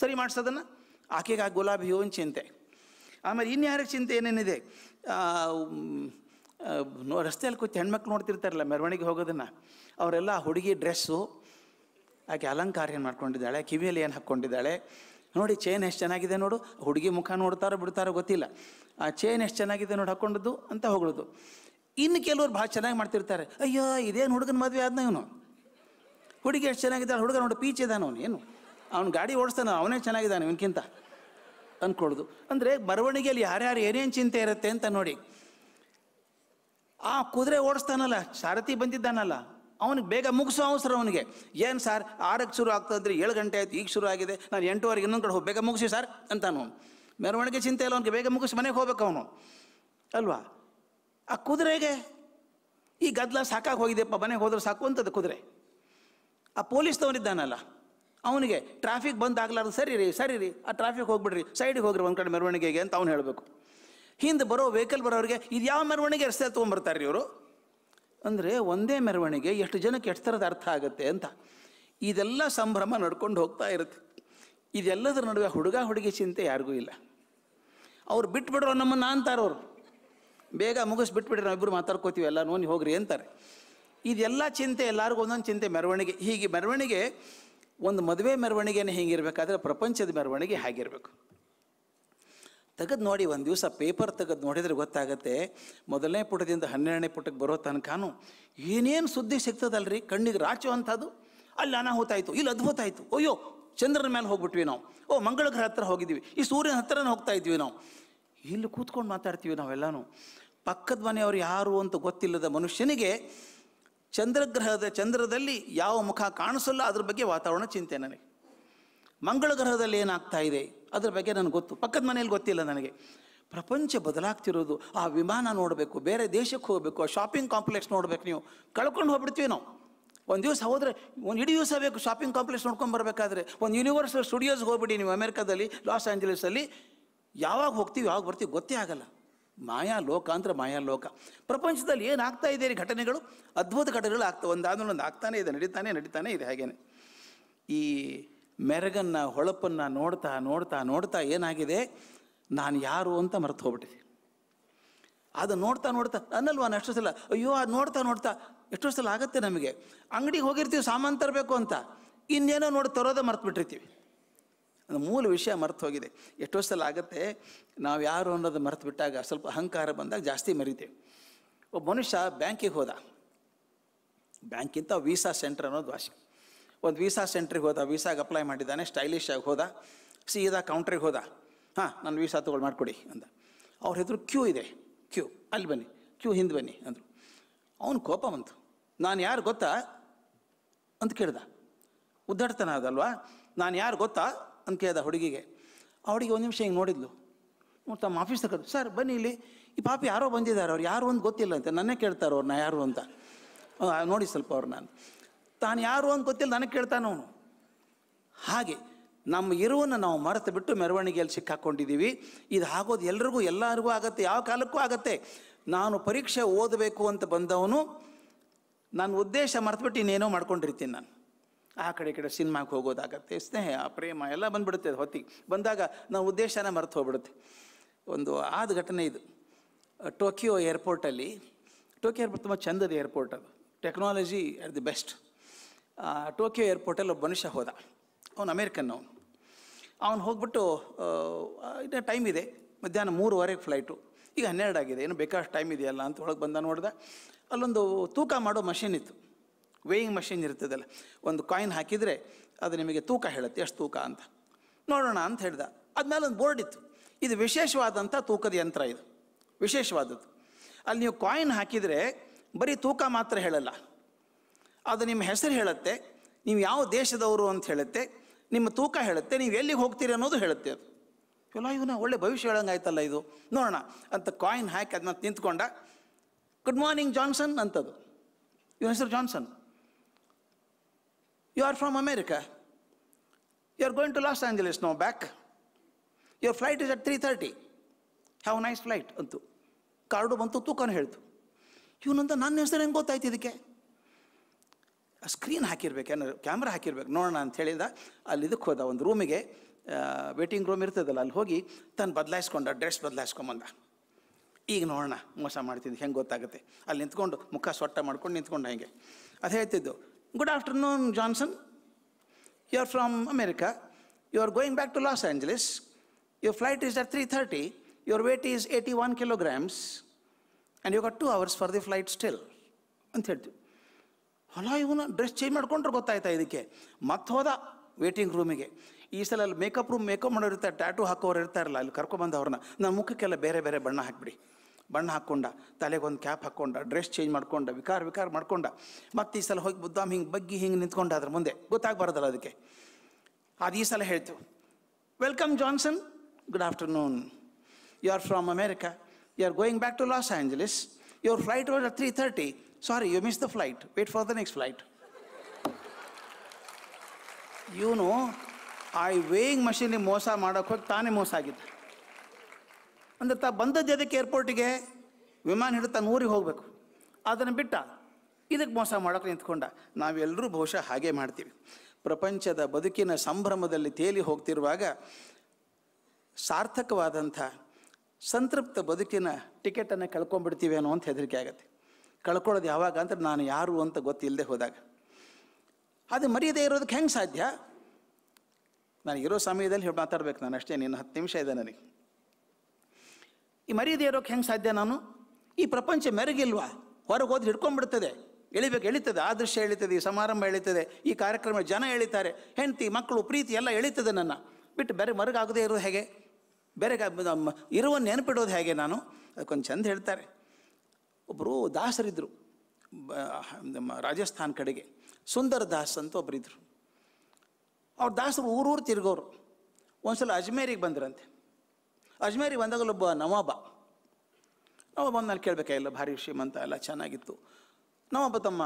ಸರಿ ಮಾಡಿಸೋದನ್ನು ಆಕೆಗೆ ಆ ಗುಲಾಬಿ ಹೂವಿನ ಚಿಂತೆ ಆಮೇಲೆ ಇನ್ಯಾರ ಚಿಂತೆ ಏನೇನಿದೆ ರಸ್ತೆಯಲ್ಲಿ ಕೂತು ಹೆಣ್ಮಕ್ಳು ನೋಡ್ತಿರ್ತಾರಲ್ಲ ಮೆರವಣಿಗೆ ಹೋಗೋದನ್ನು ಅವರೆಲ್ಲ ಹುಡುಗಿ ಡ್ರೆಸ್ಸು ಆಕೆ ಅಲಂಕಾರ ಏನು ಮಾಡ್ಕೊಂಡಿದ್ದಾಳೆ ಕಿವಿಯಲ್ಲಿ ಏನು ಹಾಕ್ಕೊಂಡಿದ್ದಾಳೆ ನೋಡಿ ಚೈನ್ ಎಷ್ಟು ಚೆನ್ನಾಗಿದೆ ನೋಡು ಹುಡುಗಿ ಮುಖ ನೋಡ್ತಾರೋ ಬಿಡ್ತಾರೋ ಗೊತ್ತಿಲ್ಲ ಆ ಚೈನ್ ಎಷ್ಟು ಚೆನ್ನಾಗಿದೆ ನೋಡಿ ಹಾಕೊಂಡದ್ದು ಅಂತ ಹೊಗಳೋದು ಇನ್ನು ಕೆಲವರು ಭಾಳ ಚೆನ್ನಾಗಿ ಮಾಡ್ತಿರ್ತಾರೆ ಅಯ್ಯೋ ಇದೇನು ಹುಡುಗನ ಮದುವೆ ಆದ್ನ ಇವನು ಹುಡುಗಿ ಎಷ್ಟು ಚೆನ್ನಾಗಿದ್ದಾನೆ ಹುಡುಗ ನೋಡು ಪೀಚ್ ಇದಾನ ಅವನು ಏನು ಅವ್ನು ಗಾಡಿ ಓಡಿಸ್ತಾನೆ ಅವನೇ ಚೆನ್ನಾಗಿದ್ದಾನೆ ಇವನಕ್ಕಿಂತ ಅಂದ್ಕೊಳ್ಳೋದು ಅಂದರೆ ಬರವಣಿಗೆಯಲ್ಲಿ ಯಾರ್ಯಾರು ಏನೇನು ಚಿಂತೆ ಇರುತ್ತೆ ಅಂತ ನೋಡಿ ಆ ಕುದುರೆ ಓಡಿಸ್ತಾನಲ್ಲ ಸಾರಥಿ ಬಂದಿದ್ದಾನಲ್ಲ ಅವನಿಗೆ ಬೇಗ ಮುಗಿಸೋ ಅವಸರ ಅವನಿಗೆ ಏನು ಸರ್ ಆರಕ್ಕೆ ಶುರು ಆಗ್ತದಂದ್ರೆ ಏಳು ಗಂಟೆ ಆಯ್ತು ಈಗ ಶುರು ಆಗಿದೆ ನಾನು ಎಂಟುವರೆಗೆ ಇನ್ನೊಂದು ಕಡೆ ಹೋಗಿ ಬೇಗ ಮುಗಿಸಿ ಸರ್ ಅಂತಾನು ಮೆರವಣಿಗೆ ಚಿಂತೆ ಇಲ್ಲ ಅವನಿಗೆ ಬೇಗ ಮುಗಿಸಿ ಮನೆಗೆ ಹೋಗ್ಬೇಕು ಅವನು ಅಲ್ವಾ ಆ ಕುದುರೆಗೆ ಈ ಗದ್ದಲ ಸಾಕಾಗಿ ಹೋಗಿದೆಯಪ್ಪ ಮನೆಗೆ ಹೋದ್ರೆ ಸಾಕು ಅಂತದ್ದು ಕುದುರೆ ಆ ಪೊಲೀಸ್ನವನಿದ್ದಾನಲ್ಲ ಅವನಿಗೆ ಟ್ರಾಫಿಕ್ ಬಂದ್ ಸರಿ ರೀ ಸರಿ ರೀ ಆ ಟ್ರಾಫಿಕ್ ಹೋಗ್ಬಿಡ್ರಿ ಸೈಡಿಗೆ ಹೋಗ್ರಿ ಒಂದು ಕಡೆ ಮೆರವಣಿಗೆಗೆ ಅಂತ ಅವ್ನು ಹೇಳಬೇಕು ಹಿಂದೆ ಬರೋ ವೆಹಿಕಲ್ ಬರೋರಿಗೆ ಇದು ಯಾವ ಮೆರವಣಿಗೆ ರಸ್ತೆ ರೀ ಇವರು ಅಂದರೆ ಒಂದೇ ಮೆರವಣಿಗೆ ಎಷ್ಟು ಜನಕ್ಕೆ ಎಷ್ಟು ಥರದ ಅರ್ಥ ಆಗುತ್ತೆ ಅಂತ ಇದೆಲ್ಲ ಸಂಭ್ರಮ ನಡ್ಕೊಂಡು ಹೋಗ್ತಾ ಇರುತ್ತೆ ಇದೆಲ್ಲದರ ನಡುವೆ ಹುಡುಗ ಹುಡುಗಿ ಚಿಂತೆ ಯಾರಿಗೂ ಇಲ್ಲ ಅವ್ರು ಬಿಟ್ಬಿಡ್ರು ನಮ್ಮನ್ನು ಅಂತಾರವ್ರು ಬೇಗ ಮುಗಿಸ್ ಬಿಟ್ಬಿಡ್ರಿ ನಾವಿಬ್ಬರು ಮಾತಾಡ್ಕೋತೀವಿ ಎಲ್ಲ ನೋಡಿ ಹೋಗ್ರಿ ಅಂತಾರೆ ಇದೆಲ್ಲ ಚಿಂತೆ ಎಲ್ಲರಿಗೂ ಒಂದೊಂದು ಚಿಂತೆ ಮೆರವಣಿಗೆ ಹೀಗೆ ಮೆರವಣಿಗೆ ಒಂದು ಮದುವೆ ಮೆರವಣಿಗೆನೇ ಹೀಗಿರಬೇಕಾದ್ರೆ ಪ್ರಪಂಚದ ಮೆರವಣಿಗೆ ಹೇಗಿರಬೇಕು ತೆಗೆದು ನೋಡಿ ಒಂದು ದಿವಸ ಪೇಪರ್ ತೆಗೆದು ನೋಡಿದರೆ ಗೊತ್ತಾಗುತ್ತೆ ಮೊದಲನೇ ಪುಟದಿಂದ ಹನ್ನೆರಡನೇ ಪುಟಕ್ಕೆ ಬರೋ ತನಕನೂ ಏನೇನು ಸುದ್ದಿ ಸಿಗ್ತದಲ್ರಿ ಕಣ್ಣಿಗೆ ರಾಚು ಅಂಥದ್ದು ಅಲ್ಲಿ ಅನಾಹುತ ಆಯಿತು ಇಲ್ಲಿ ಅದ್ಭುತ ಆಯಿತು ಅಯ್ಯೋ ಚಂದ್ರನ ಮೇಲೆ ಹೋಗ್ಬಿಟ್ವಿ ನಾವು ಓ ಮಂಗಳ ಗ್ರಹ ಹತ್ರ ಹೋಗಿದ್ದೀವಿ ಈ ಸೂರ್ಯನ ಹತ್ರನೇ ಹೋಗ್ತಾ ಇದ್ವಿ ನಾವು ಇಲ್ಲಿ ಕೂತ್ಕೊಂಡು ಮಾತಾಡ್ತೀವಿ ನಾವೆಲ್ಲನೂ ಪಕ್ಕದ ಮನೆಯವರು ಯಾರು ಅಂತ ಗೊತ್ತಿಲ್ಲದ ಮನುಷ್ಯನಿಗೆ ಚಂದ್ರಗ್ರಹದ ಚಂದ್ರದಲ್ಲಿ ಯಾವ ಮುಖ ಕಾಣಿಸಲ್ಲ ಅದ್ರ ಬಗ್ಗೆ ವಾತಾವರಣ ಚಿಂತೆ ನನಗೆ ಮಂಗಳ ಗ್ರಹದಲ್ಲಿ ಏನಾಗ್ತಾ ಇದೆ ಅದ್ರ ಬಗ್ಗೆ ನನಗೆ ಗೊತ್ತು ಪಕ್ಕದ ಮನೇಲಿ ಗೊತ್ತಿಲ್ಲ ನನಗೆ ಪ್ರಪಂಚ ಬದಲಾಗ್ತಿರೋದು ಆ ವಿಮಾನ ನೋಡಬೇಕು ಬೇರೆ ದೇಶಕ್ಕೆ ಹೋಗಬೇಕು ಆ ಶಾಪಿಂಗ್ ಕಾಂಪ್ಲೆಕ್ಸ್ ನೋಡಬೇಕು ನೀವು ಕಳ್ಕೊಂಡು ಹೋಗ್ಬಿಡ್ತೀವಿ ನಾವು ಒಂದು ದಿವಸ ಹೋದರೆ ಒಂದು ಇಡೀ ದಿವಸ ಬೇಕು ಶಾಪಿಂಗ್ ಕಾಂಪ್ಲೆಕ್ಸ್ ನೋಡ್ಕೊಂಡು ಬರಬೇಕಾದ್ರೆ ಒಂದು ಯೂನಿವರ್ಸಲ್ ಸ್ಟುಡಿಯೋಸ್ಗೆ ಹೋಗ್ಬಿಡಿ ನೀವು ಅಮೆರಿಕಾದಲ್ಲಿ ಲಾಸ್ ಆ್ಯಂಜಲೀಸಲ್ಲಿ ಯಾವಾಗ ಹೋಗ್ತೀವಿ ಯಾವಾಗ ಬರ್ತೀವಿ ಗೊತ್ತೇ ಆಗಲ್ಲ ಮಾಯಾ ಲೋಕ ಅಂದರೆ ಮಾಯಾ ಲೋಕ ಪ್ರಪಂಚದಲ್ಲಿ ಏನಾಗ್ತಾ ಇದೆ ರೀ ಘಟನೆಗಳು ಅದ್ಭುತ ಘಟನೆಗಳು ಆಗ್ತವೆ ಒಂದಾದ್ಮೇಲೆ ಒಂದು ಆಗ್ತಾನೆ ಇದೆ ನಡೀತಾನೆ ನಡೀತಾನೆ ಇದೆ ಹಾಗೇನೆ ಈ ಮೆರಗನ್ನು ಹೊಳಪನ್ನು ನೋಡ್ತಾ ನೋಡ್ತಾ ನೋಡ್ತಾ ಏನಾಗಿದೆ ನಾನು ಯಾರು ಅಂತ ಮರೆತು ಹೋಗ್ಬಿಟ್ಟಿದೆ ಅದು ನೋಡ್ತಾ ನೋಡ್ತಾ ಅನ್ನಲ್ವ ನಾನು ಸಲ ಅಯ್ಯೋ ಅದು ನೋಡ್ತಾ ನೋಡ್ತಾ ಎಷ್ಟೋ ಸಲ ಆಗುತ್ತೆ ನಮಗೆ ಅಂಗಡಿಗೆ ಹೋಗಿರ್ತೀವಿ ಸಾಮಾನು ತರಬೇಕು ಅಂತ ಇನ್ನೇನೋ ನೋಡಿ ತರೋದೇ ಮರ್ತು ಬಿಟ್ಟಿರ್ತೀವಿ ಅದು ಮೂಲ ವಿಷಯ ಮರೆತು ಹೋಗಿದೆ ಎಷ್ಟೋ ಸಲ ಆಗುತ್ತೆ ನಾವು ಯಾರು ಅನ್ನೋದು ಮರೆತು ಬಿಟ್ಟಾಗ ಸ್ವಲ್ಪ ಅಹಂಕಾರ ಬಂದಾಗ ಜಾಸ್ತಿ ಮರಿತೀವಿ ಒಬ್ಬ ಮನುಷ್ಯ ಬ್ಯಾಂಕಿಗೆ ಹೋದ ಬ್ಯಾಂಕಿಂತ ವೀಸಾ ಸೆಂಟರ್ ಅನ್ನೋದು ಭಾಷೆ ಒಂದು ವೀಸಾ ಸೆಂಟ್ರಿಗೆ ಹೋದ ವೀಸಾಗೆ ಅಪ್ಲೈ ಮಾಡಿದ್ದಾನೆ ಸ್ಟೈಲಿಶ್ ಆಗಿ ಹೋದ ಸೀದಾ ಕೌಂಟ್ರಿಗೆ ಹೋದ ಹಾಂ ನಾನು ವೀಸಾ ತೊಗೊಳ್ ಮಾಡಿಕೊಡಿ ಅಂದ ಅವ್ರ ಹೆದರು ಕ್ಯೂ ಇದೆ ಕ್ಯೂ ಅಲ್ಲಿ ಬನ್ನಿ ಕ್ಯೂ ಹಿಂದೆ ಬನ್ನಿ ಅಂದರು ಅವನು ಕೋಪ ಬಂತು ನಾನು ಯಾರು ಗೊತ್ತಾ ಅಂತ ಕೇಳ್ದ ಉದ್ದಾಡ್ತನ ಅದಲ್ವಾ ನಾನು ಯಾರು ಗೊತ್ತಾ ಅಂತ ಕೇಳ್ದ ಹುಡುಗಿಗೆ ಆ ಒಂದು ನಿಮಿಷ ಹಿಂಗೆ ನೋಡಿದ್ಲು ತಮ್ಮ ಆಫೀಸ್ ಸರ್ ಬನ್ನಿ ಇಲ್ಲಿ ಈ ಪಾಪಿ ಯಾರೋ ಬಂದಿದ್ದಾರೆ ಅವ್ರು ಯಾರು ಒಂದು ಗೊತ್ತಿಲ್ಲ ಅಂತ ನನ್ನೇ ಕೇಳ್ತಾರೆ ಅವ್ರನ್ನ ಯಾರು ಅಂತ ನೋಡಿ ಸ್ವಲ್ಪ ಅವ್ರು ನಾನು ತಾನು ಯಾರು ಅಂತ ಗೊತ್ತಿಲ್ಲ ನನಗೆ ಕೇಳ್ತಾನೆ ಅವನು ಹಾಗೆ ನಮ್ಮ ಇರುವನ್ನು ನಾವು ಮರೆತು ಬಿಟ್ಟು ಮೆರವಣಿಗೆಯಲ್ಲಿ ಸಿಕ್ಕಾಕ್ಕೊಂಡಿದ್ದೀವಿ ಇದು ಆಗೋದು ಎಲ್ರಿಗೂ ಎಲ್ಲರಿಗೂ ಆಗತ್ತೆ ಯಾವ ಕಾಲಕ್ಕೂ ಆಗತ್ತೆ ನಾನು ಪರೀಕ್ಷೆ ಓದಬೇಕು ಅಂತ ಬಂದವನು ನನ್ನ ಉದ್ದೇಶ ಮರೆತುಬಿಟ್ಟು ಇನ್ನೇನೋ ಮಾಡ್ಕೊಂಡಿರ್ತೀನಿ ನಾನು ಆ ಕಡೆ ಕಡೆ ಸಿನಿಮಾಗೆ ಹೋಗೋದಾಗತ್ತೆ ಸ್ನೇಹ ಪ್ರೇಮ ಎಲ್ಲ ಅದು ಹೊತ್ತಿಗೆ ಬಂದಾಗ ನಾವು ಉದ್ದೇಶನ ಮರೆತು ಹೋಗ್ಬಿಡುತ್ತೆ ಒಂದು ಆದ ಘಟನೆ ಇದು ಟೋಕಿಯೋ ಏರ್ಪೋರ್ಟಲ್ಲಿ ಟೋಕಿಯೋ ಏರ್ಪೋರ್ಟ್ ತುಂಬ ಚಂದದ ಏರ್ಪೋರ್ಟ್ ಅದು technology are the best Tokyo ಏರ್ಪೋರ್ಟಲ್ಲಿ ಒಬ್ಬ ಮನುಷ್ಯ ಹೋದ ಅವನು ಅಮೇರಿಕನ್ ಅವನು ಅವನು ಹೋಗ್ಬಿಟ್ಟು ಇನ್ನು ಟೈಮ್ ಇದೆ ಮಧ್ಯಾಹ್ನ ಮೂರುವರೆಗೆ ಫ್ಲೈಟು ಈಗ ಹನ್ನೆರಡು ಆಗಿದೆ ಏನು ಬೇಕಾದಷ್ಟು ಟೈಮ್ ಇದೆಯಲ್ಲ ಅಂತ ಒಳಗೆ ಬಂದ ನೋಡ್ದೆ ಅಲ್ಲೊಂದು ತೂಕ ಮಾಡೋ ಮಷಿನ್ ಇತ್ತು ವೇಯಿಂಗ್ ಮಷಿನ್ ಇರ್ತದಲ್ಲ ಒಂದು ಕಾಯಿನ್ ಹಾಕಿದರೆ ಅದು ನಿಮಗೆ ತೂಕ ಹೇಳುತ್ತೆ ಎಷ್ಟು ತೂಕ ಅಂತ ನೋಡೋಣ ಅಂತ ಹೇಳ್ದ ಅದ್ಮೇಲೆ ಒಂದು ಬೋರ್ಡ್ ಇತ್ತು ಇದು ವಿಶೇಷವಾದಂಥ ತೂಕದ ಯಂತ್ರ ಇದು ವಿಶೇಷವಾದದ್ದು ಅಲ್ಲಿ ನೀವು ಕಾಯಿನ್ ಹಾಕಿದರೆ ಬರೀ ತೂಕ ಮಾತ್ರ ಹೇಳಲ್ಲ ಅದು ನಿಮ್ಮ ಹೆಸರು ಹೇಳುತ್ತೆ ನೀವು ಯಾವ ದೇಶದವರು ಅಂತ ಹೇಳುತ್ತೆ ನಿಮ್ಮ ತೂಕ ಹೇಳುತ್ತೆ ನೀವು ಎಲ್ಲಿಗೆ ಹೋಗ್ತೀರಿ ಅನ್ನೋದು ಹೇಳುತ್ತೆ ಅದು ಎಲ್ಲ ಇವನ ಒಳ್ಳೆ ಭವಿಷ್ಯ ಹೇಳಂಗೆ ಆಯ್ತಲ್ಲ ಇದು ನೋಡೋಣ ಅಂತ ಕಾಯಿನ್ ಹಾಕಿ ಅದನ್ನ ನಿಂತ್ಕೊಂಡ ಗುಡ್ ಮಾರ್ನಿಂಗ್ ಜಾನ್ಸನ್ ಅಂತದು ಇವನ ಹೆಸರು Johnson you are from America you are going to Los Angeles no back your flight is at three thirty have nice flight ಅಂತು ಕಾರ್ಡು ಬಂತು ತೂಕನ ಹೇಳ್ತು ಇವನಂತ ನನ್ನ ಹೆಸರು ಹೆಂಗೆ ಗೊತ್ತಾಯ್ತು ಇದಕ್ಕೆ ಸ್ಕ್ರೀನ್ ಹಾಕಿರ್ಬೇಕು ಏನಾರು ಕ್ಯಾಮ್ರಾ ಹಾಕಿರ್ಬೇಕು ನೋಡೋಣ ಅಂತ ಹೇಳಿದ ಅಲ್ಲಿ ಇದಕ್ಕೆ ಹೋದ ಒಂದು ರೂಮಿಗೆ ವೇಟಿಂಗ್ ರೂಮ್ ಇರ್ತದಲ್ಲ ಅಲ್ಲಿ ಹೋಗಿ ತಾನು ಬದಲಾಯಿಸ್ಕೊಂಡ ಡ್ರೆಸ್ ಬದಲಾಯಿಸ್ಕೊಂಬಂದ ಈಗ ನೋಡೋಣ ಮೋಸ ಮಾಡ್ತಿದ್ದು ಹೆಂಗೆ ಗೊತ್ತಾಗುತ್ತೆ ಅಲ್ಲಿ ನಿಂತ್ಕೊಂಡು ಮುಖ ಸೊಟ್ಟ ಮಾಡ್ಕೊಂಡು ನಿಂತ್ಕೊಂಡು ಹಂಗೆ ಅದು ಹೇಳ್ತಿದ್ದು good afternoon Johnson you are from America you are going back to Los Angeles your flight is at three thirty your weight is eighty one kilograms and you got two hours for the flight still ಅಂತ ಹೇಳ್ತೀವಿ ಅಲ್ಲ ಇವನು ಡ್ರೆಸ್ ಚೇಂಜ್ ಮಾಡಿಕೊಂಡ್ರೆ ಗೊತ್ತಾಯ್ತಾ ಇದಕ್ಕೆ ಮತ್ತೆ ಹೋದ ವೇಟಿಂಗ್ ರೂಮಿಗೆ ಈ ಸಲ ಅಲ್ಲಿ ಮೇಕಪ್ ರೂಮ್ ಮೇಕಪ್ ಮಾಡೋರು ಇರ್ತಾರೆ ಟ್ಯಾಟು ಹಾಕೋರು ಇರ್ತಾರಲ್ಲ ಅಲ್ಲಿ ಕರ್ಕೊಂಬಂದು ಅವ್ರನ್ನ ನನ್ನ ಮುಖಕ್ಕೆಲ್ಲ ಬೇರೆ ಬೇರೆ ಬಣ್ಣ ಹಾಕಿಬಿಡಿ ಬಣ್ಣ ಹಾಕ್ಕೊಂಡ ತಲೆಗೊಂದು ಕ್ಯಾಪ್ ಹಾಕ್ಕೊಂಡ ಡ್ರೆಸ್ ಚೇಂಜ್ ಮಾಡ್ಕೊಂಡ ವಿಕಾರ ವಿಕಾರ ಮಾಡ್ಕೊಂಡ ಮತ್ತೆ ಈ ಸಲ ಹೋಗಿ ಬುದ್ದಾಮ್ ಹಿಂಗೆ ಬಗ್ಗಿ ಹಿಂಗೆ ನಿಂತ್ಕೊಂಡ ಅದ್ರ ಮುಂದೆ ಗೊತ್ತಾಗಬಾರ್ದಲ್ಲ ಅದಕ್ಕೆ ಅದು ಈ ಸಲ ಹೇಳ್ತೇವೆ welcome Johnson good afternoon you are from America you are going back to Los Angeles your flight was at three thirty sorry you miss the flight wait for the next flight ಇವನು ಆ ವೇಯಿಂಗ್ ಮಷೀನಿಗೆ ಮೋಸ ಮಾಡೋಕೆ ಹೋಗಿ ತಾನೇ ಮೋಸ ಆಗಿದ್ದ ಅಂದರೆ ತಾ ಬಂದದ್ದು ಅದಕ್ಕೆ ಏರ್ಪೋರ್ಟಿಗೆ ವಿಮಾನ ಹಿಡಿದು ತಾನು ಊರಿಗೆ ಹೋಗಬೇಕು ಅದನ್ನು ಬಿಟ್ಟ ಇದಕ್ಕೆ ಮೋಸ ಮಾಡೋಕ್ಕೆ ನಿಂತ್ಕೊಂಡ ನಾವೆಲ್ಲರೂ ಬಹುಶಃ ಹಾಗೆ ಮಾಡ್ತೀವಿ ಪ್ರಪಂಚದ ಬದುಕಿನ ಸಂಭ್ರಮದಲ್ಲಿ ತೇಲಿ ಹೋಗ್ತಿರುವಾಗ ಸಾರ್ಥಕವಾದಂಥ ಸಂತೃಪ್ತ ಬದುಕಿನ ಟಿಕೆಟನ್ನು ಅನ್ನೋ ಅಂತ ಹೆದರಿಕೆ ಆಗುತ್ತೆ ಕಳ್ಕೊಳ್ಳೋದು ಯಾವಾಗ ಅಂದರೆ ನಾನು ಯಾರು ಅಂತ ಗೊತ್ತಿಲ್ಲದೆ ಹೋದಾಗ ಅದು ಮರ್ಯಾದೆ ಇರೋದಕ್ಕೆ ಹೆಂಗೆ ಸಾಧ್ಯ ನಾನು ಇರೋ ಸಮಯದಲ್ಲಿ ಹೇಳಿ ಮಾತಾಡ್ಬೇಕು ನಾನು ಅಷ್ಟೇ ನೀನು ಹತ್ತು ನಿಮಿಷ ಇದೆ ನನಗೆ ಈ ಮರ್ಯಾದೆ ಇರೋಕ್ಕೆ ಹೆಂಗೆ ಸಾಧ್ಯ ನಾನು ಈ ಪ್ರಪಂಚ ಮೆರಗಿಲ್ವಾ ಹೊರಗೆ ಹೋದ್ರೆ ಹಿಡ್ಕೊಂಡ್ಬಿಡ್ತದೆ ಎಳಿಬೇಕು ಎಳಿತದೆ ಆದೃಶ್ಯ ಎಳಿತದೆ ಈ ಸಮಾರಂಭ ಎಳಿತದೆ ಈ ಕಾರ್ಯಕ್ರಮ ಜನ ಎಳಿತಾರೆ ಹೆಂಡತಿ ಮಕ್ಕಳು ಪ್ರೀತಿ ಎಲ್ಲ ಎಳಿತದೆ ನನ್ನ ಬಿಟ್ಟು ಬೇರೆ ಮರಗಾಗದೇ ಇರೋದು ಹೇಗೆ ಬೇರೆ ಇರುವ ನೆನಪಿಡೋದು ಹೇಗೆ ನಾನು ಅದಕ್ಕೊಂದು ಚೆಂದ ಹೇಳ್ತಾರೆ ಒಬ್ಬರು ದಾಸರಿದ್ದರು ನಮ್ಮ ರಾಜಸ್ಥಾನ್ ಕಡೆಗೆ ಸುಂದರ ದಾಸ್ ಅಂತ ಒಬ್ಬರಿದ್ದರು ಅವ್ರ ದಾಸರು ಊರೂರು ತಿರುಗೋರು ಒಂದ್ಸಲ ಸಲ ಅಜ್ಮೇರಿಗೆ ಬಂದ್ರಂತೆ ಅಜ್ಮೇರಿಗೆ ಬಂದಾಗಲೊಬ್ಬ ನವಾಬ ನವಾಬ ಬಂದು ನಾನು ಕೇಳಬೇಕಾ ಎಲ್ಲ ಭಾರಿ ಶ್ರೀಮಂತ ಎಲ್ಲ ಚೆನ್ನಾಗಿತ್ತು ನವಾಬ ತಮ್ಮ